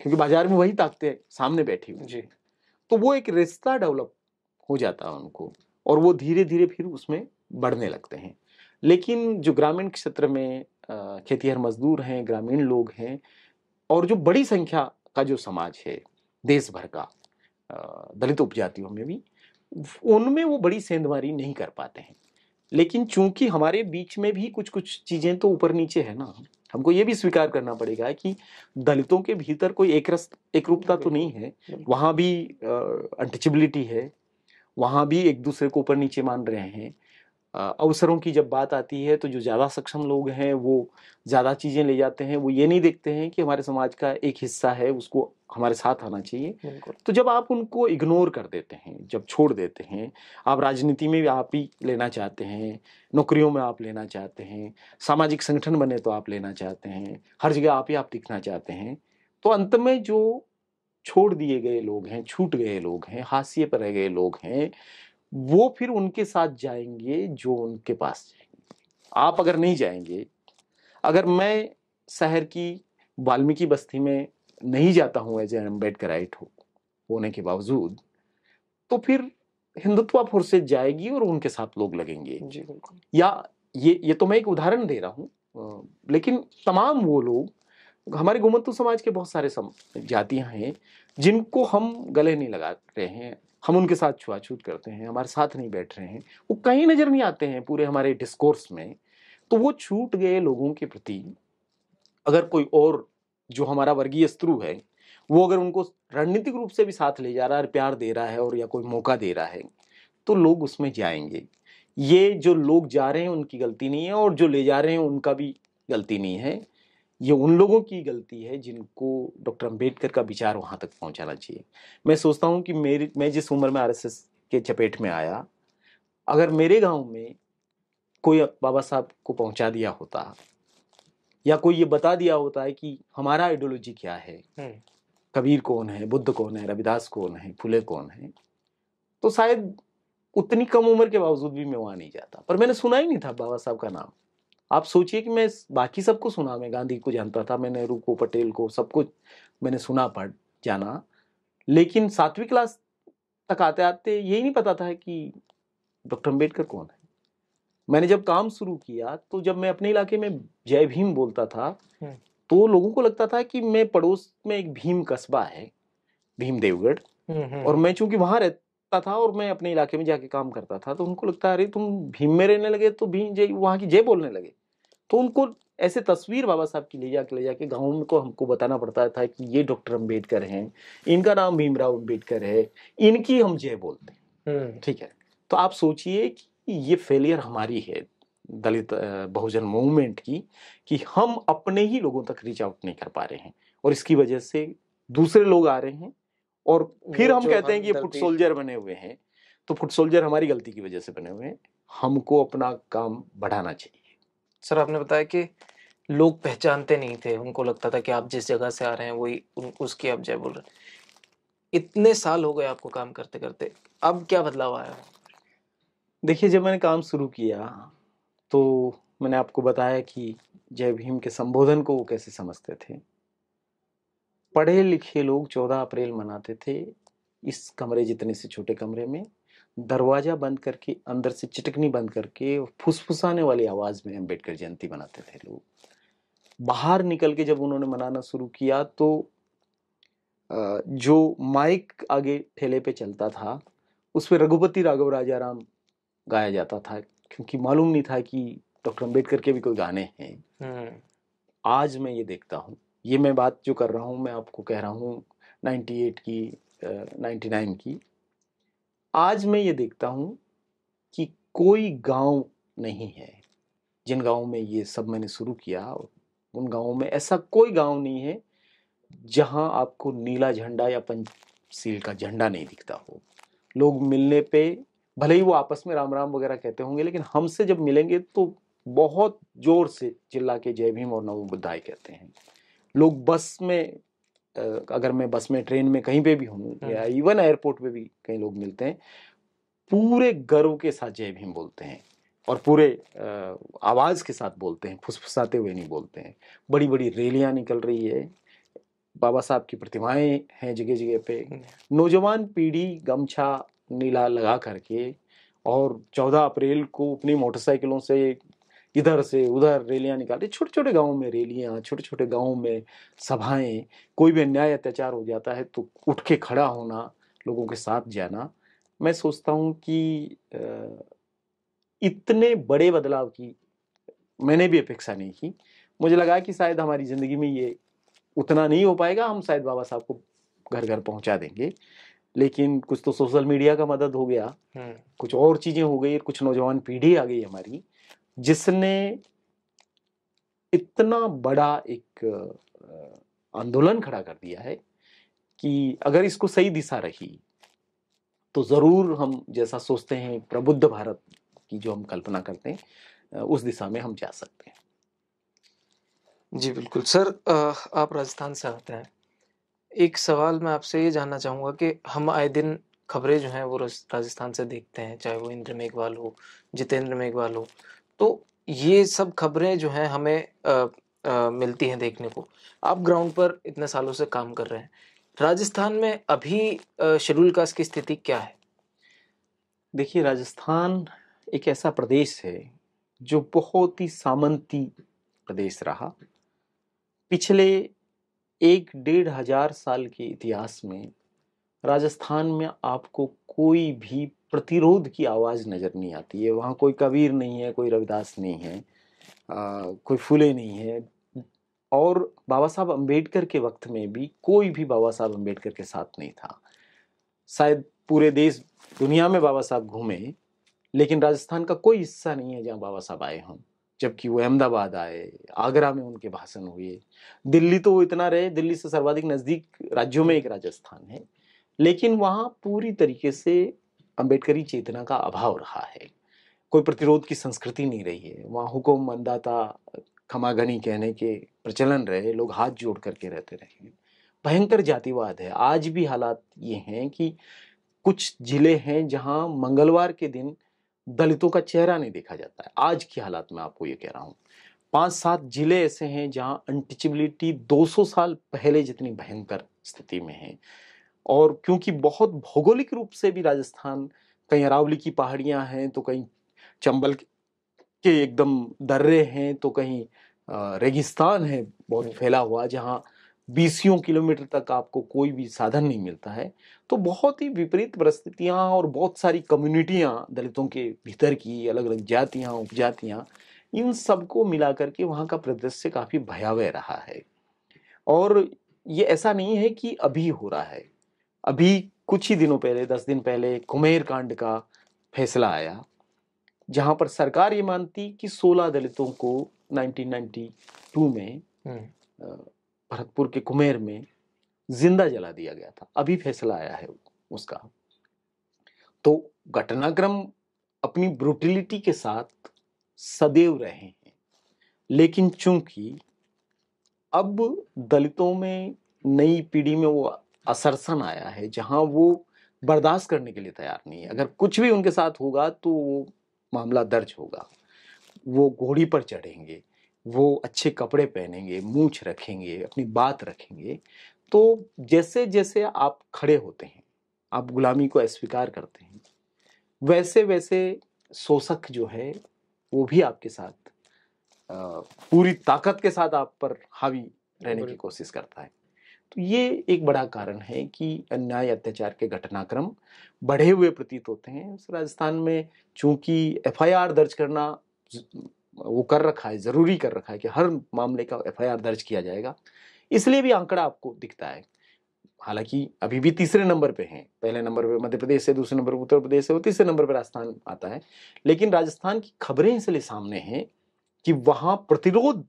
क्योंकि बाजार में वही ताकते हैं सामने बैठी हुई जी तो वो एक रिश्ता डेवलप हो जाता है उनको और वो धीरे धीरे फिर उसमें बढ़ने लगते हैं लेकिन जो ग्रामीण क्षेत्र में खेतीहर मजदूर हैं ग्रामीण लोग हैं और जो बड़ी संख्या का जो समाज है देश भर का दलित उपजातियों में भी उनमें वो बड़ी सेंधमारी नहीं कर पाते हैं लेकिन चूंकि हमारे बीच में भी कुछ कुछ चीज़ें तो ऊपर नीचे है ना हमको ये भी स्वीकार करना पड़ेगा कि दलितों के भीतर कोई एक रस एक रूपता तो नहीं है वहाँ भी अनटचबिलिटी है वहाँ भी एक दूसरे को ऊपर नीचे मान रहे हैं अवसरों की जब बात आती है तो जो ज़्यादा सक्षम लोग हैं वो ज़्यादा चीज़ें ले जाते हैं वो ये नहीं देखते हैं कि हमारे समाज का एक हिस्सा है उसको हमारे साथ आना चाहिए तो जब आप उनको इग्नोर कर देते हैं जब छोड़ देते हैं आप राजनीति में भी आप ही लेना चाहते हैं नौकरियों में आप लेना चाहते हैं सामाजिक संगठन बने तो आप लेना चाहते हैं हर जगह आप ही आप दिखना चाहते हैं तो अंत में जो छोड़ दिए गए लोग हैं छूट गए लोग हैं हाशिए पर रह गए लोग हैं वो फिर उनके साथ जाएंगे जो उनके पास जाएंगे आप अगर नहीं जाएंगे अगर मैं शहर की वाल्मीकि बस्ती में नहीं जाता हूँ एज एन अम्बेडकर राइट होने के बावजूद तो फिर हिंदुत्व फोर्सेज जाएगी और उनके साथ लोग लगेंगे जी बिल्कुल या ये ये तो मैं एक उदाहरण दे रहा हूँ लेकिन तमाम वो लोग हमारे घुमंतु समाज के बहुत सारे सम जातियाँ हैं जिनको हम गले नहीं लगा रहे हैं हम उनके साथ छुआछूत करते हैं हमारे साथ नहीं बैठ रहे हैं वो कहीं नज़र नहीं आते हैं पूरे हमारे डिस्कोर्स में तो वो छूट गए लोगों के प्रति अगर कोई और जो हमारा वर्गीय स्त्रु है वो अगर उनको रणनीतिक रूप से भी साथ ले जा रहा है प्यार दे रहा है और या कोई मौका दे रहा है तो लोग उसमें जाएंगे ये जो लोग जा रहे हैं उनकी गलती नहीं है और जो ले जा रहे हैं उनका भी गलती नहीं है ये उन लोगों की गलती है जिनको डॉक्टर अंबेडकर का विचार वहाँ तक पहुँचाना चाहिए मैं सोचता हूँ कि मेरी मैं जिस उम्र में आरएसएस के चपेट में आया अगर मेरे गांव में कोई बाबा साहब को पहुँचा दिया होता या कोई ये बता दिया होता है कि हमारा आइडियोलॉजी क्या है कबीर कौन है बुद्ध कौन है रविदास कौन है फुले कौन है तो शायद उतनी कम उम्र के बावजूद भी मैं वहाँ नहीं जाता पर मैंने सुना ही नहीं था बाबा साहब का नाम आप सोचिए कि मैं बाकी सबको सुना मैं गांधी को जानता था मैं नेहरू को पटेल को सब कुछ मैंने सुना पढ़ जाना लेकिन सातवीं क्लास तक आते आते यही नहीं पता था कि डॉक्टर अम्बेडकर कौन है मैंने जब काम शुरू किया तो जब मैं अपने इलाके में जय भीम बोलता था हम्म। तो लोगों को लगता था कि मैं पड़ोस में एक भीम कस्बा है भीम देवगढ़ हम्म, हम्म। और मैं चूंकि वहां रह था और मैं अपने इलाके में जाके काम करता था तो उनको लगता अरे तुम भीम में रहने लगे तो भीम जय वहाँ की जय बोलने लगे तो उनको ऐसे तस्वीर बाबा साहब की ले जाके ले जाके गाँव में को हमको बताना पड़ता था कि ये डॉक्टर अम्बेडकर हैं इनका नाम भीमराव अम्बेडकर है इनकी हम जय बोलते हैं हम्म। ठीक है तो आप सोचिए कि ये फेलियर हमारी है दलित बहुजन मूवमेंट की कि हम अपने ही लोगों तक रीच आउट नहीं कर पा रहे हैं और इसकी वजह से दूसरे लोग आ रहे हैं और फिर हम कहते हैं कि ये फुट सोल्जर बने हुए हैं तो फुट सोल्जर हमारी गलती की वजह से बने हुए हैं हमको अपना काम बढ़ाना चाहिए सर आपने बताया कि लोग पहचानते नहीं थे उनको लगता था कि आप जिस जगह से आ रहे हैं वही उसकी आप जय बोल रहे इतने साल हो गए आपको काम करते करते अब क्या बदलाव आया देखिए जब मैंने काम शुरू किया तो मैंने आपको बताया कि जय भीम के संबोधन को वो कैसे समझते थे पढ़े लिखे लोग 14 अप्रैल मनाते थे इस कमरे जितने से छोटे कमरे में दरवाज़ा बंद करके अंदर से चिटकनी बंद करके फुसफुसाने वाली आवाज़ में अम्बेडकर जयंती मनाते थे लोग बाहर निकल के जब उन्होंने मनाना शुरू किया तो जो माइक आगे ठेले पे चलता था उस पर रघुपति राघव राजा राम गाया जाता था क्योंकि मालूम नहीं था कि डॉक्टर अम्बेडकर के भी कोई गाने हैं हम्म। आज मैं ये देखता हूँ ये मैं बात जो कर रहा हूँ मैं आपको कह रहा हूँ 98 की नाइन्टी नाइन की आज मैं ये देखता हूँ कि कोई गांव नहीं है जिन गाँव में ये सब मैंने शुरू किया उन गाँव में ऐसा कोई गाँव नहीं है जहाँ आपको नीला झंडा या पंचशील का झंडा नहीं दिखता हो लोग मिलने पे भले ही वो आपस में राम राम वगैरह कहते होंगे लेकिन हमसे जब मिलेंगे तो बहुत जोर से चिल्ला के जय भीम और नवो बुद्धाई कहते हैं लोग बस में अगर मैं बस में ट्रेन में कहीं पे भी हूँ हाँ। या इवन एयरपोर्ट पे भी कई लोग मिलते हैं पूरे गर्व के साथ जय भीम बोलते हैं और पूरे आवाज़ के साथ बोलते हैं फुसफुसाते हुए नहीं बोलते हैं बड़ी बड़ी रैलियाँ निकल रही है बाबा साहब की प्रतिमाएं हैं जगह जगह पे हाँ। नौजवान पीढ़ी गमछा नीला लगा करके और 14 अप्रैल को अपनी मोटरसाइकिलों से इधर से उधर रैलियाँ निकाली छोटे छोटे गाँव में रैलियाँ छोटे छोटे गाँव में सभाएं कोई भी अन्याय अत्याचार हो जाता है तो उठ के खड़ा होना लोगों के साथ जाना मैं सोचता हूँ कि इतने बड़े बदलाव की मैंने भी अपेक्षा नहीं की मुझे लगा कि शायद हमारी ज़िंदगी में ये उतना नहीं हो पाएगा हम शायद बाबा साहब को घर घर पहुंचा देंगे लेकिन कुछ तो सोशल मीडिया का मदद हो गया हम्म। कुछ और चीज़ें हो गई कुछ नौजवान पीढ़ी आ गई हमारी जिसने इतना बड़ा एक आंदोलन खड़ा कर दिया है कि अगर इसको सही दिशा रही तो ज़रूर हम जैसा सोचते हैं प्रबुद्ध भारत की जो हम कल्पना करते हैं उस दिशा में हम जा सकते हैं जी बिल्कुल सर आप राजस्थान से आते हैं एक सवाल मैं आपसे ये जानना चाहूँगा कि हम आए दिन खबरें जो हैं वो राजस्थान से देखते हैं चाहे वो इंद्र मेघवाल हो जितेंद्र मेघवाल हो तो ये सब खबरें जो हैं हमें आ, आ, मिलती हैं देखने को आप ग्राउंड पर इतने सालों से काम कर रहे हैं राजस्थान में अभी शेड्यूल कास्ट की स्थिति क्या है देखिए राजस्थान एक ऐसा प्रदेश है जो बहुत ही सामंती प्रदेश रहा पिछले एक डेढ़ हजार साल के इतिहास में राजस्थान में आपको कोई भी प्रतिरोध की आवाज़ नज़र नहीं आती है वहाँ कोई कबीर नहीं है कोई रविदास नहीं है आ, कोई फूले नहीं है और बाबा साहब अम्बेडकर के वक्त में भी कोई भी बाबा साहब अम्बेडकर के साथ नहीं था शायद पूरे देश दुनिया में बाबा साहब घूमे लेकिन राजस्थान का कोई हिस्सा नहीं है जहाँ बाबा साहब आए हों जबकि वो अहमदाबाद आए आगरा में उनके भाषण हुए दिल्ली तो वो इतना रहे दिल्ली से सर्वाधिक नज़दीक राज्यों में एक राजस्थान है लेकिन वहाँ पूरी तरीके से अम्बेडकरी चेतना का अभाव रहा है कोई प्रतिरोध की संस्कृति नहीं रही है वहाँ हुकुम मंदाता खमाघनी कहने के प्रचलन रहे लोग हाथ जोड़ करके रहते रहे भयंकर जातिवाद है आज भी हालात ये हैं कि कुछ जिले हैं जहाँ मंगलवार के दिन दलितों का चेहरा नहीं देखा जाता है आज की हालात में आपको ये कह रहा हूँ पांच सात जिले ऐसे हैं जहाँ अनटचबिलिटी 200 साल पहले जितनी भयंकर स्थिति में है और क्योंकि बहुत भौगोलिक रूप से भी राजस्थान कहीं अरावली की पहाड़ियाँ हैं तो कहीं चंबल के एकदम दर्रे हैं तो कहीं रेगिस्तान है बहुत हम्म। फैला हुआ जहाँ बीसियों किलोमीटर तक आपको कोई भी साधन नहीं मिलता है तो बहुत ही विपरीत परिस्थितियाँ और बहुत सारी कम्युनिटियाँ दलितों के भीतर की अलग अलग जातियाँ उपजातियाँ इन सबको मिला करके वहाँ का परिदृश्य काफ़ी भयावह रहा है और ये ऐसा नहीं है कि अभी हो रहा है अभी कुछ ही दिनों पहले दस दिन पहले कुमेर कांड का फैसला आया जहां पर सरकार ये मानती कि 16 दलितों को 1992 में हम्म। भरतपुर के कुमेर में जिंदा जला दिया गया था अभी फैसला आया है उसका तो घटनाक्रम अपनी ब्रुटिलिटी के साथ सदैव रहे हैं लेकिन चूंकि अब दलितों में नई पीढ़ी में वो असरसन आया है जहां वो बर्दाश्त करने के लिए तैयार नहीं है अगर कुछ भी उनके साथ होगा तो वो मामला दर्ज होगा वो घोड़ी पर चढ़ेंगे वो अच्छे कपड़े पहनेंगे मूछ रखेंगे अपनी बात रखेंगे तो जैसे जैसे आप खड़े होते हैं आप गुलामी को अस्वीकार करते हैं वैसे वैसे शोषक जो है वो भी आपके साथ पूरी ताकत के साथ आप पर हावी रहने की कोशिश करता है तो ये एक बड़ा कारण है कि अन्याय अत्याचार के घटनाक्रम बढ़े हुए प्रतीत होते हैं राजस्थान में चूंकि एफआईआर दर्ज करना वो कर रखा है ज़रूरी कर रखा है कि हर मामले का एफआईआर दर्ज किया जाएगा इसलिए भी आंकड़ा आपको दिखता है हालांकि अभी भी तीसरे नंबर पे हैं पहले नंबर पे मध्य प्रदेश से दूसरे नंबर पर उत्तर प्रदेश से और तीसरे नंबर पर राजस्थान आता है लेकिन राजस्थान की खबरें इसलिए सामने हैं कि वहाँ प्रतिरोध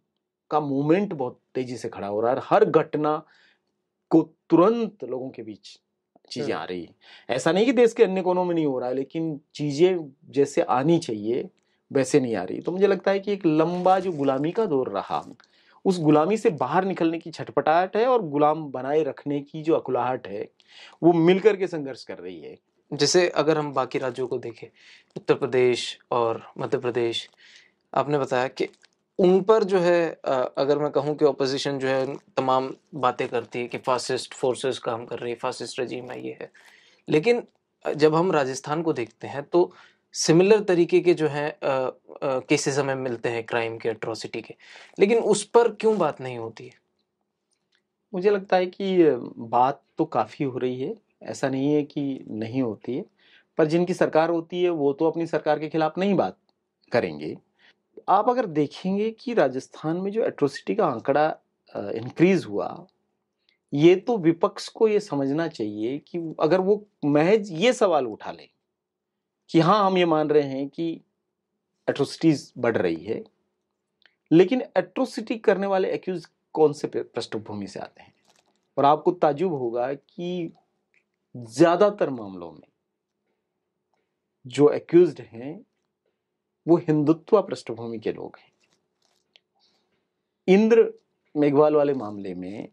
का मूवमेंट बहुत तेजी से खड़ा हो रहा है हर घटना को तुरंत लोगों के बीच चीजें हाँ। आ रही है ऐसा नहीं कि देश के अन्य कोनों में नहीं हो रहा है लेकिन चीजें जैसे आनी चाहिए वैसे नहीं आ रही तो मुझे लगता है कि एक लंबा जो गुलामी का दौर रहा उस गुलामी से बाहर निकलने की छटपटाहट है और गुलाम बनाए रखने की जो अकुलाहट है वो मिलकर के संघर्ष कर रही है जैसे अगर हम बाकी राज्यों को देखें उत्तर प्रदेश और मध्य प्रदेश आपने बताया कि उन पर जो है अगर मैं कहूँ कि अपोजिशन जो है तमाम बातें करती है कि फासिस्ट फोर्सेस काम कर रही है फासिस्ट रजीम है ये है लेकिन जब हम राजस्थान को देखते हैं तो सिमिलर तरीके के जो है केसेस हमें मिलते हैं क्राइम के अट्रोसिटी के लेकिन उस पर क्यों बात नहीं होती है मुझे लगता है कि बात तो काफ़ी हो रही है ऐसा नहीं है कि नहीं होती है पर जिनकी सरकार होती है वो तो अपनी सरकार के खिलाफ नहीं बात करेंगे आप अगर देखेंगे कि राजस्थान में जो एट्रोसिटी का आंकड़ा इंक्रीज हुआ ये तो विपक्ष को ये समझना चाहिए कि अगर वो महज ये सवाल उठा लें कि हाँ हम ये मान रहे हैं कि एट्रोसिटीज बढ़ रही है लेकिन एट्रोसिटी करने वाले एक्यूज कौन से पृष्ठभूमि से आते हैं और आपको ताजुब होगा कि ज़्यादातर मामलों में जो एक्यूज हैं वो हिंदुत्व पृष्ठभूमि के लोग हैं इंद्र मेघवाल वाले मामले में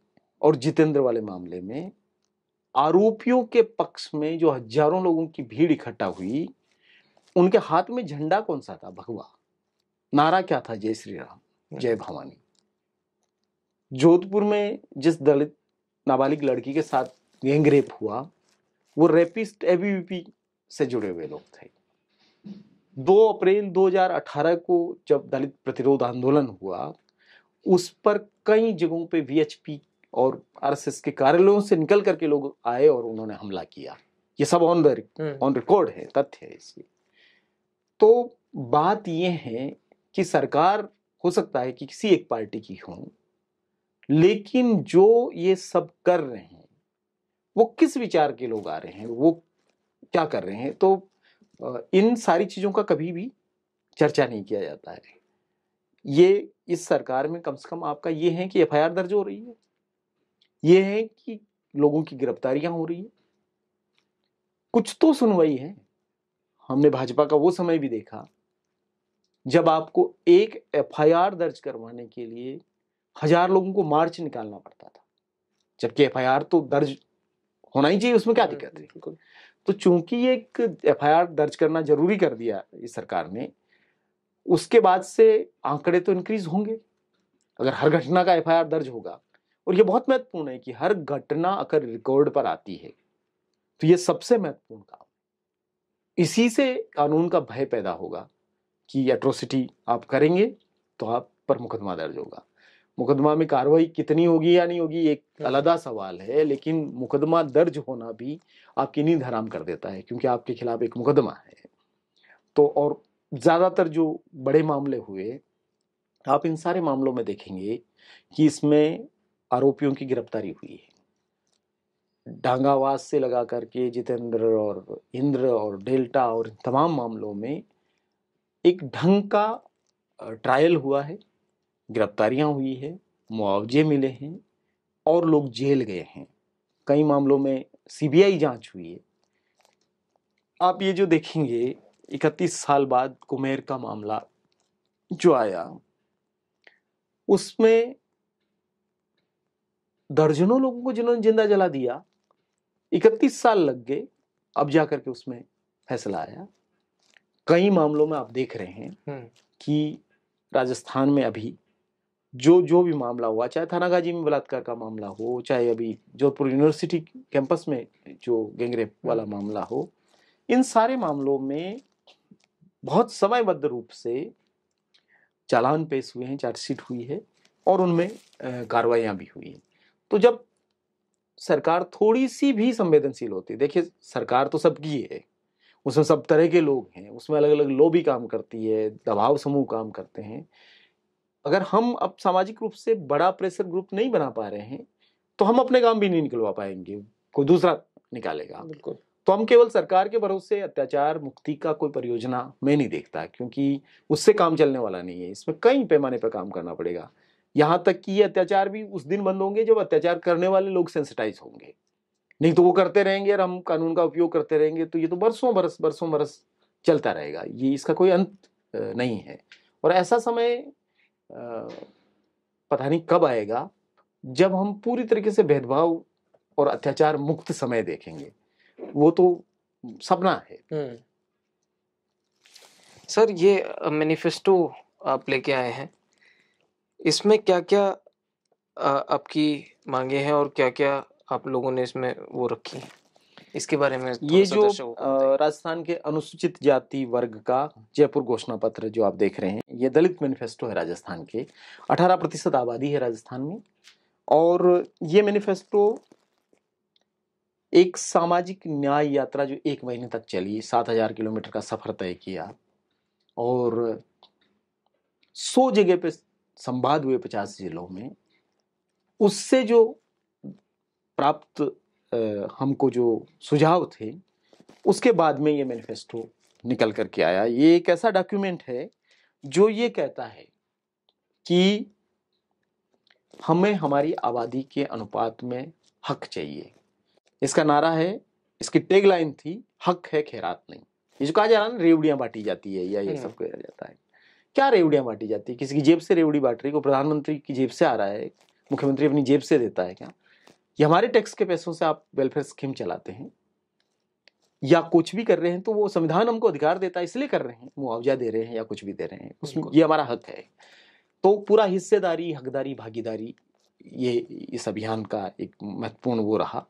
और जितेंद्र वाले मामले में आरोपियों के पक्ष में जो हजारों लोगों की भीड़ इकट्ठा हुई उनके हाथ में झंडा कौन सा था भगवा नारा क्या था जय श्री राम जय भवानी जोधपुर में जिस दलित नाबालिग लड़की के साथ गैंगरेप हुआ वो रेपिस्ट एबीवीपी से जुड़े हुए लोग थे दो अप्रैल 2018 को जब दलित प्रतिरोध आंदोलन हुआ उस पर कई जगहों पे वीएचपी और आरएसएस के कार्यालयों से निकल करके लोग आए और उन्होंने हमला किया ये सब ऑन द ऑन रिकॉर्ड है तथ्य है इसकी तो बात यह है कि सरकार हो सकता है कि किसी एक पार्टी की हो लेकिन जो ये सब कर रहे हैं वो किस विचार के लोग आ रहे हैं वो क्या कर रहे हैं तो इन सारी चीज़ों का कभी भी चर्चा नहीं किया जाता है ये इस सरकार में कम से कम आपका ये है कि एफ दर्ज हो रही है ये है कि लोगों की गिरफ्तारियां हो रही है कुछ तो सुनवाई है हमने भाजपा का वो समय भी देखा जब आपको एक एफआईआर दर्ज करवाने के लिए हजार लोगों को मार्च निकालना पड़ता था जबकि एफआईआर तो दर्ज होना ही चाहिए उसमें क्या हाँ, दिक्कत है तो चूंकि एक एफआईआर दर्ज करना जरूरी कर दिया इस सरकार ने उसके बाद से आंकड़े तो इंक्रीज होंगे अगर हर घटना का एफआईआर दर्ज होगा और यह बहुत महत्वपूर्ण है कि हर घटना अगर रिकॉर्ड पर आती है तो ये सबसे महत्वपूर्ण काम इसी से कानून का भय पैदा होगा कि एट्रोसिटी आप करेंगे तो आप पर मुकदमा दर्ज होगा मुकदमा में कार्रवाई कितनी होगी या नहीं होगी एक हाँ। अलहदा सवाल है लेकिन मुकदमा दर्ज होना भी आपकी नींद हराम कर देता है क्योंकि आपके खिलाफ एक मुकदमा है तो और ज़्यादातर जो बड़े मामले हुए आप इन सारे मामलों में देखेंगे कि इसमें आरोपियों की गिरफ्तारी हुई है डांगावास से लगा करके जितेंद्र और इंद्र और डेल्टा और तमाम मामलों में एक ढंग का ट्रायल हुआ है गिरफ्तारियां हुई है मुआवजे मिले हैं और लोग जेल गए हैं कई मामलों में सीबीआई जांच हुई है आप ये जो देखेंगे इकतीस साल बाद कुमेर का मामला जो आया उसमें दर्जनों लोगों को जिन्होंने जिंदा जला दिया इकतीस साल लग गए अब जाकर के उसमें फैसला आया कई मामलों में आप देख रहे हैं हम्म। कि राजस्थान में अभी जो जो भी मामला हुआ चाहे थानागाजी में बलात्कार का मामला हो चाहे अभी जोधपुर यूनिवर्सिटी कैंपस में जो गैंगरेप वाला हम्म। मामला हो इन सारे मामलों में बहुत समयबद्ध रूप से चालान पेश हुए हैं चार्जशीट हुई है और उनमें कार्रवाइयाँ भी हुई हैं तो जब सरकार थोड़ी सी भी संवेदनशील होती है देखिए सरकार तो सबकी है उसमें सब तरह के लोग हैं उसमें अलग अलग लॉबी काम करती है दबाव समूह काम करते हैं अगर हम अब सामाजिक रूप से बड़ा प्रेशर ग्रुप नहीं बना पा रहे हैं तो हम अपने काम भी नहीं निकलवा पाएंगे कोई दूसरा निकालेगा बिल्कुल तो हम केवल सरकार के भरोसे अत्याचार मुक्ति का कोई परियोजना मैं नहीं देखता क्योंकि उससे काम चलने वाला नहीं है इसमें कई पैमाने पर काम करना पड़ेगा यहाँ तक कि ये अत्याचार भी उस दिन बंद होंगे जब अत्याचार करने वाले लोग सेंसिटाइज होंगे नहीं तो वो करते रहेंगे और हम कानून का उपयोग करते रहेंगे तो ये तो बरसों बरस बरसों बरस चलता रहेगा ये इसका कोई अंत नहीं है और ऐसा समय पता नहीं कब आएगा जब हम पूरी तरीके से भेदभाव और अत्याचार मुक्त समय देखेंगे वो तो सपना है हम्म। सर ये मैनिफेस्टो आप लेके आए हैं इसमें क्या क्या आपकी मांगे हैं और क्या क्या आप लोगों ने इसमें वो रखी है इसके बारे में ये जो राजस्थान के अनुसूचित जाति वर्ग का जयपुर घोषणा पत्र जो आप देख रहे हैं ये दलित मैनिफेस्टो है राजस्थान के 18 प्रतिशत आबादी है राजस्थान में और ये मैनिफेस्टो एक सामाजिक न्याय यात्रा जो एक महीने तक चली सात हजार किलोमीटर का सफर तय किया और सौ जगह पे संवाद हुए पचास जिलों में उससे जो प्राप्त हमको जो सुझाव थे उसके बाद में ये मैनिफेस्टो निकल कर के आया ये एक ऐसा डॉक्यूमेंट है जो ये कहता है कि हमें हमारी आबादी के अनुपात में हक चाहिए इसका नारा है इसकी टेगलाइन थी हक है खैरात नहीं ये जो कहा जा रहा है ना रेवड़ियाँ बांटी जाती है या ये हम्म। सब कहा जाता है क्या रेवड़ियाँ बांटी जाती है किसी की जेब से रेवड़ी बांट रही है को प्रधानमंत्री की जेब से आ रहा है मुख्यमंत्री अपनी जेब से देता है क्या ये हमारे टैक्स के पैसों से आप वेलफेयर स्कीम चलाते हैं या कुछ भी कर रहे हैं तो वो संविधान हमको अधिकार देता है इसलिए कर रहे हैं मुआवजा दे रहे हैं या कुछ भी दे रहे हैं उसमें ये हमारा हक है तो पूरा हिस्सेदारी हकदारी भागीदारी ये इस अभियान का एक महत्वपूर्ण वो रहा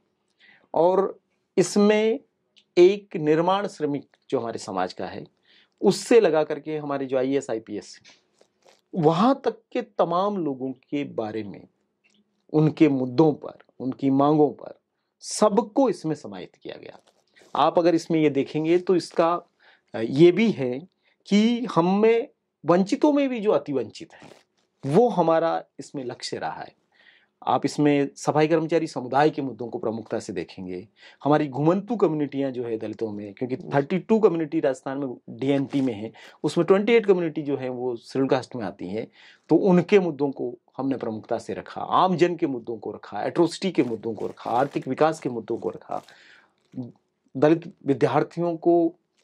और इसमें एक निर्माण श्रमिक जो हमारे समाज का है उससे लगा करके हमारे जो I S I P S वहाँ तक के तमाम लोगों के बारे में उनके मुद्दों पर उनकी मांगों पर सबको इसमें समाहित किया गया आप अगर इसमें ये देखेंगे तो इसका ये भी है कि हम में वंचितों में भी जो अति वंचित हैं वो हमारा इसमें लक्ष्य रहा है आप इसमें सफाई कर्मचारी समुदाय के मुद्दों को प्रमुखता से देखेंगे हमारी घुमंतु कम्युनिटियाँ जो है दलितों में क्योंकि 32 कम्युनिटी राजस्थान में डीएनटी में है उसमें 28 कम्युनिटी जो है वो शेड्यूल कास्ट में आती है तो उनके मुद्दों को हमने प्रमुखता से रखा आम जन के मुद्दों को रखा एट्रोसिटी के मुद्दों को रखा आर्थिक विकास के मुद्दों को रखा दलित विद्यार्थियों को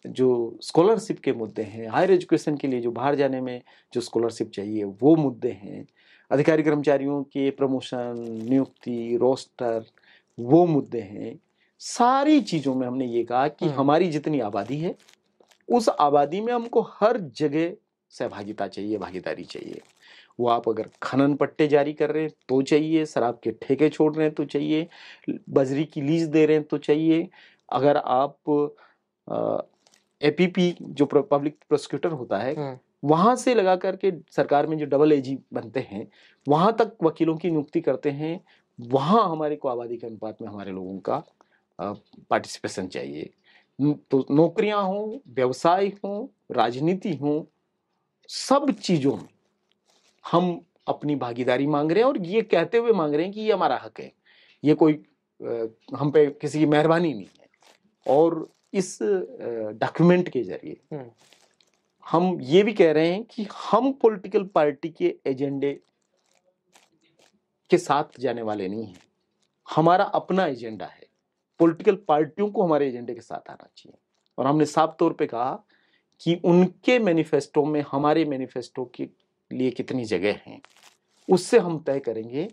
जो स्कॉलरशिप के मुद्दे हैं हायर एजुकेशन के लिए जो बाहर जाने में जो स्कॉलरशिप चाहिए वो मुद्दे हैं अधिकारी कर्मचारियों के प्रमोशन नियुक्ति रोस्टर वो मुद्दे हैं सारी चीज़ों में हमने ये कहा कि हम्म। हमारी जितनी आबादी है उस आबादी में हमको हर जगह सहभागिता चाहिए भागीदारी चाहिए वो आप अगर खनन पट्टे जारी कर रहे हैं तो चाहिए शराब के ठेके छोड़ रहे हैं तो चाहिए बजरी की लीज दे रहे हैं तो चाहिए अगर आप पी जो पब्लिक प्रोसिक्यूटर होता है वहां से लगा करके सरकार में जो डबल एजी बनते हैं वहां तक वकीलों की नियुक्ति करते हैं वहां हमारे को आबादी के अनुपात में हमारे लोगों का पार्टिसिपेशन चाहिए तो नौकरियां हों व्यवसाय हों राजनीति हों सब चीज़ों में हम अपनी भागीदारी मांग रहे हैं और ये कहते हुए मांग रहे हैं कि ये हमारा हक है ये कोई हम पे किसी की मेहरबानी नहीं है और इस डॉक्यूमेंट के जरिए हम ये भी कह रहे हैं कि हम पॉलिटिकल पार्टी के एजेंडे के साथ जाने वाले नहीं हैं हमारा अपना एजेंडा है पॉलिटिकल पार्टियों को हमारे एजेंडे के साथ आना चाहिए और हमने साफ तौर पे कहा कि उनके मैनिफेस्टो में हमारे मैनिफेस्टो के लिए कितनी जगह है उससे हम तय करेंगे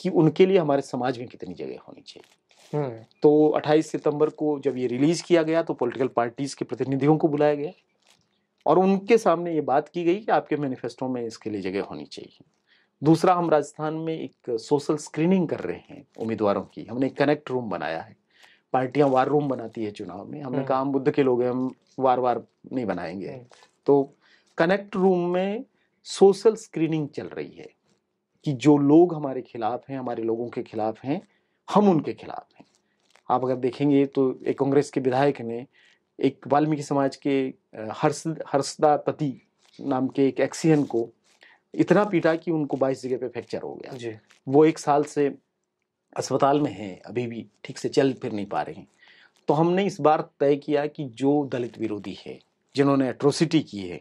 कि उनके लिए हमारे समाज में कितनी जगह होनी चाहिए हम्म। तो 28 सितंबर को जब ये रिलीज किया गया तो पॉलिटिकल पार्टीज के प्रतिनिधियों को बुलाया गया और उनके सामने ये बात की गई कि आपके मैनिफेस्टो में इसके लिए जगह होनी चाहिए दूसरा हम राजस्थान में एक सोशल स्क्रीनिंग कर रहे हैं उम्मीदवारों की हमने कनेक्ट रूम बनाया है पार्टियां वार रूम बनाती है चुनाव में हमने हम्म। कहा हम बुद्ध के लोग हैं हम वार वार नहीं बनाएंगे हम्म। तो कनेक्ट रूम में सोशल स्क्रीनिंग चल रही है कि जो लोग हमारे खिलाफ हैं हमारे लोगों के खिलाफ हैं हम उनके खिलाफ हैं आप अगर देखेंगे तो एक कांग्रेस के विधायक ने एक वाल्मीकि समाज के हर्ष हर्षदा पति नाम के एक एक्सीहन को इतना पीटा कि उनको 22 जगह पे फ्रैक्चर हो गया वो एक साल से अस्पताल में हैं अभी भी ठीक से चल फिर नहीं पा रहे हैं तो हमने इस बार तय किया कि जो दलित विरोधी है जिन्होंने एट्रोसिटी की है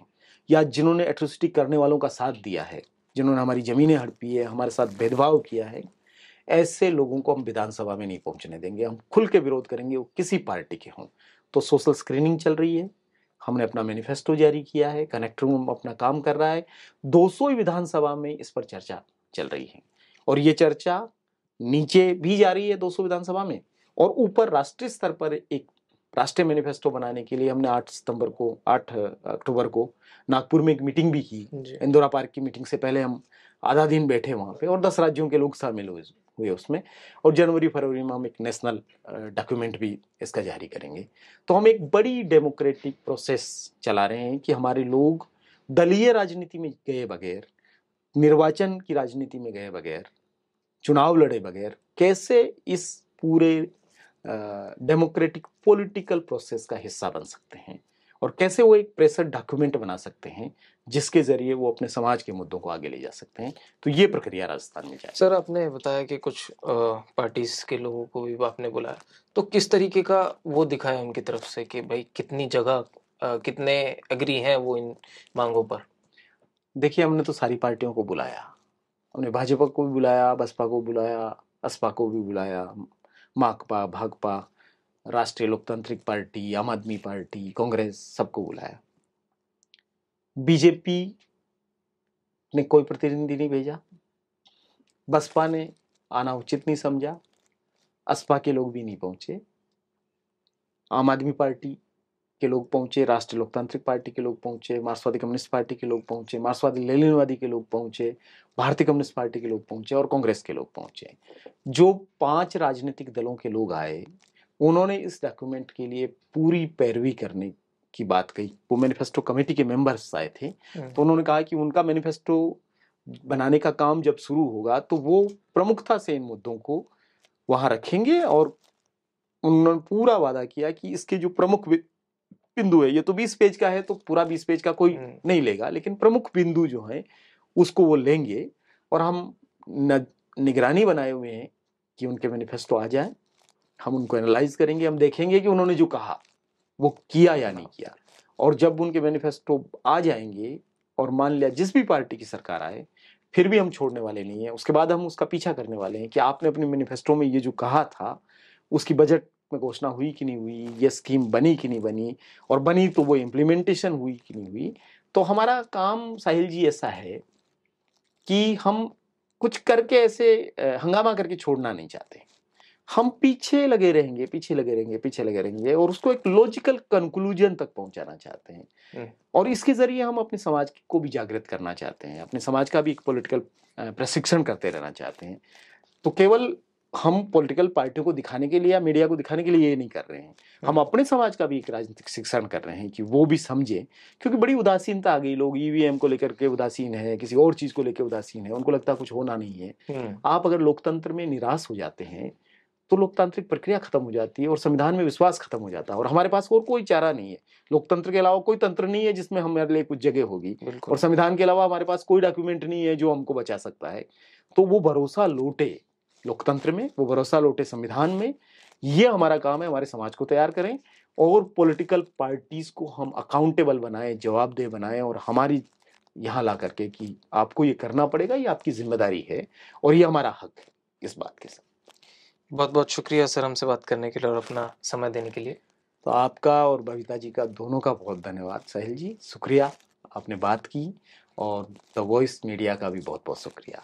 या जिन्होंने एट्रोसिटी करने वालों का साथ दिया है जिन्होंने हमारी ज़मीनें हड़पी है हमारे साथ भेदभाव किया है ऐसे लोगों को हम विधानसभा में नहीं पहुंचने देंगे हम खुल के विरोध करेंगे वो किसी पार्टी के हों तो सोशल स्क्रीनिंग चल रही है हमने अपना मैनिफेस्टो जारी किया है कनेक्ट रूम अपना काम कर रहा है दो ही विधानसभा में इस पर चर्चा चल रही है और ये चर्चा नीचे भी जा रही है दो विधानसभा में और ऊपर राष्ट्रीय स्तर पर एक राष्ट्रीय मैनिफेस्टो बनाने के लिए हमने आठ सितंबर को आठ अक्टूबर को नागपुर में एक मीटिंग भी की इंदौरा पार्क की मीटिंग से पहले हम आधा दिन बैठे वहाँ पे और दस राज्यों के लोग शामिल हुए हुए उसमें और जनवरी फरवरी में हम एक नेशनल डॉक्यूमेंट भी इसका जारी करेंगे तो हम एक बड़ी डेमोक्रेटिक प्रोसेस चला रहे हैं कि हमारे लोग दलीय राजनीति में गए बगैर निर्वाचन की राजनीति में गए बगैर चुनाव लड़े बगैर कैसे इस पूरे डेमोक्रेटिक पॉलिटिकल प्रोसेस का हिस्सा बन सकते हैं और कैसे वो एक प्रेशर डॉक्यूमेंट बना सकते हैं जिसके जरिए वो अपने समाज के मुद्दों को आगे ले जा सकते हैं तो ये प्रक्रिया राजस्थान में जाए सर आपने बताया कि कुछ पार्टीज के लोगों को भी आपने बुलाया तो किस तरीके का वो दिखाया उनकी तरफ से कि भाई कितनी जगह कितने एग्री हैं वो इन मांगों पर देखिए हमने तो सारी पार्टियों को बुलाया हमने भाजपा को भी बुलाया बसपा को बुलाया असपा को भी बुलाया माकपा भाकपा राष्ट्रीय लोकतांत्रिक पार्टी आम आदमी पार्टी कांग्रेस सबको बुलाया बीजेपी ने कोई प्रतिनिधि नहीं भेजा बसपा ने आना उचित नहीं समझा असपा के लोग भी नहीं पहुंचे आम आदमी पार्टी के लोग पहुंचे राष्ट्रीय लोकतांत्रिक पार्टी के लोग पहुंचे मार्क्सवादी कम्युनिस्ट पार्टी के लोग पहुंचे मार्क्सवादी लेलिनवादी के लोग पहुंचे भारतीय कम्युनिस्ट पार्टी के लोग पहुंचे और कांग्रेस के लोग पहुंचे जो पांच राजनीतिक दलों के लोग आए उन्होंने इस डॉक्यूमेंट के लिए पूरी पैरवी करने की बात कही वो मैनिफेस्टो कमेटी के मेंबर्स आए थे हम्म। तो उन्होंने कहा कि उनका मैनिफेस्टो बनाने का काम जब शुरू होगा तो वो प्रमुखता से इन मुद्दों को वहाँ रखेंगे और उन्होंने पूरा वादा किया कि इसके जो प्रमुख बिंदु है ये तो बीस पेज का है तो पूरा बीस पेज का कोई हम्म। नहीं लेगा लेकिन प्रमुख बिंदु जो है उसको वो लेंगे और हम निगरानी बनाए हुए हैं कि उनके मैनिफेस्टो आ जाए हम उनको एनालाइज करेंगे हम देखेंगे कि उन्होंने जो कहा वो किया या नहीं किया और जब उनके मैनिफेस्टो आ जाएंगे और मान लिया जिस भी पार्टी की सरकार आए फिर भी हम छोड़ने वाले नहीं है उसके बाद हम उसका पीछा करने वाले हैं कि आपने अपने मैनिफेस्टो में ये जो कहा था उसकी बजट में घोषणा हुई कि नहीं हुई ये स्कीम बनी कि नहीं बनी और बनी तो वो इम्प्लीमेंटेशन हुई कि नहीं हुई तो हमारा काम साहिल जी ऐसा है कि हम कुछ करके ऐसे हंगामा करके छोड़ना नहीं चाहते हम पीछे लगे रहेंगे पीछे लगे रहेंगे पीछे लगे रहेंगे और उसको एक लॉजिकल कंक्लूजन तक पहुंचाना चाहते हैं हम्म। और इसके जरिए हम अपने समाज को भी जागृत करना चाहते हैं अपने समाज का भी एक पॉलिटिकल प्रशिक्षण करते रहना चाहते हैं तो केवल हम पॉलिटिकल पार्टियों को दिखाने के लिए या मीडिया को दिखाने के लिए ये नहीं कर रहे हैं हम हम्म। अपने समाज का भी एक राजनीतिक शिक्षण कर रहे हैं कि वो भी समझे क्योंकि बड़ी उदासीनता आ गई लोग ईवीएम e को लेकर के उदासीन है किसी और चीज़ को लेकर उदासीन है उनको लगता है कुछ होना नहीं है हम्म। आप अगर लोकतंत्र में निराश हो जाते हैं तो लोकतांत्रिक प्रक्रिया खत्म हो जाती है और संविधान में विश्वास खत्म हो जाता है और हमारे पास और कोई चारा नहीं है लोकतंत्र के अलावा कोई तंत्र नहीं है जिसमें हमारे लिए कुछ जगह होगी और संविधान के अलावा हमारे पास कोई डॉक्यूमेंट नहीं है जो हमको बचा सकता है तो वो भरोसा लौटे लोकतंत्र में वो भरोसा लौटे संविधान में ये हमारा काम है हमारे समाज को तैयार करें और पॉलिटिकल पार्टीज को हम अकाउंटेबल बनाएं जवाबदेह बनाएं और हमारी यहाँ ला करके कि आपको ये करना पड़ेगा ये आपकी जिम्मेदारी है और ये हमारा हक है इस बात के साथ बहुत बहुत शुक्रिया सर हमसे बात करने के लिए और अपना समय देने के लिए तो आपका और बबीता जी का दोनों का बहुत धन्यवाद साहिल जी शुक्रिया आपने बात की और द वॉइस मीडिया का भी बहुत बहुत शुक्रिया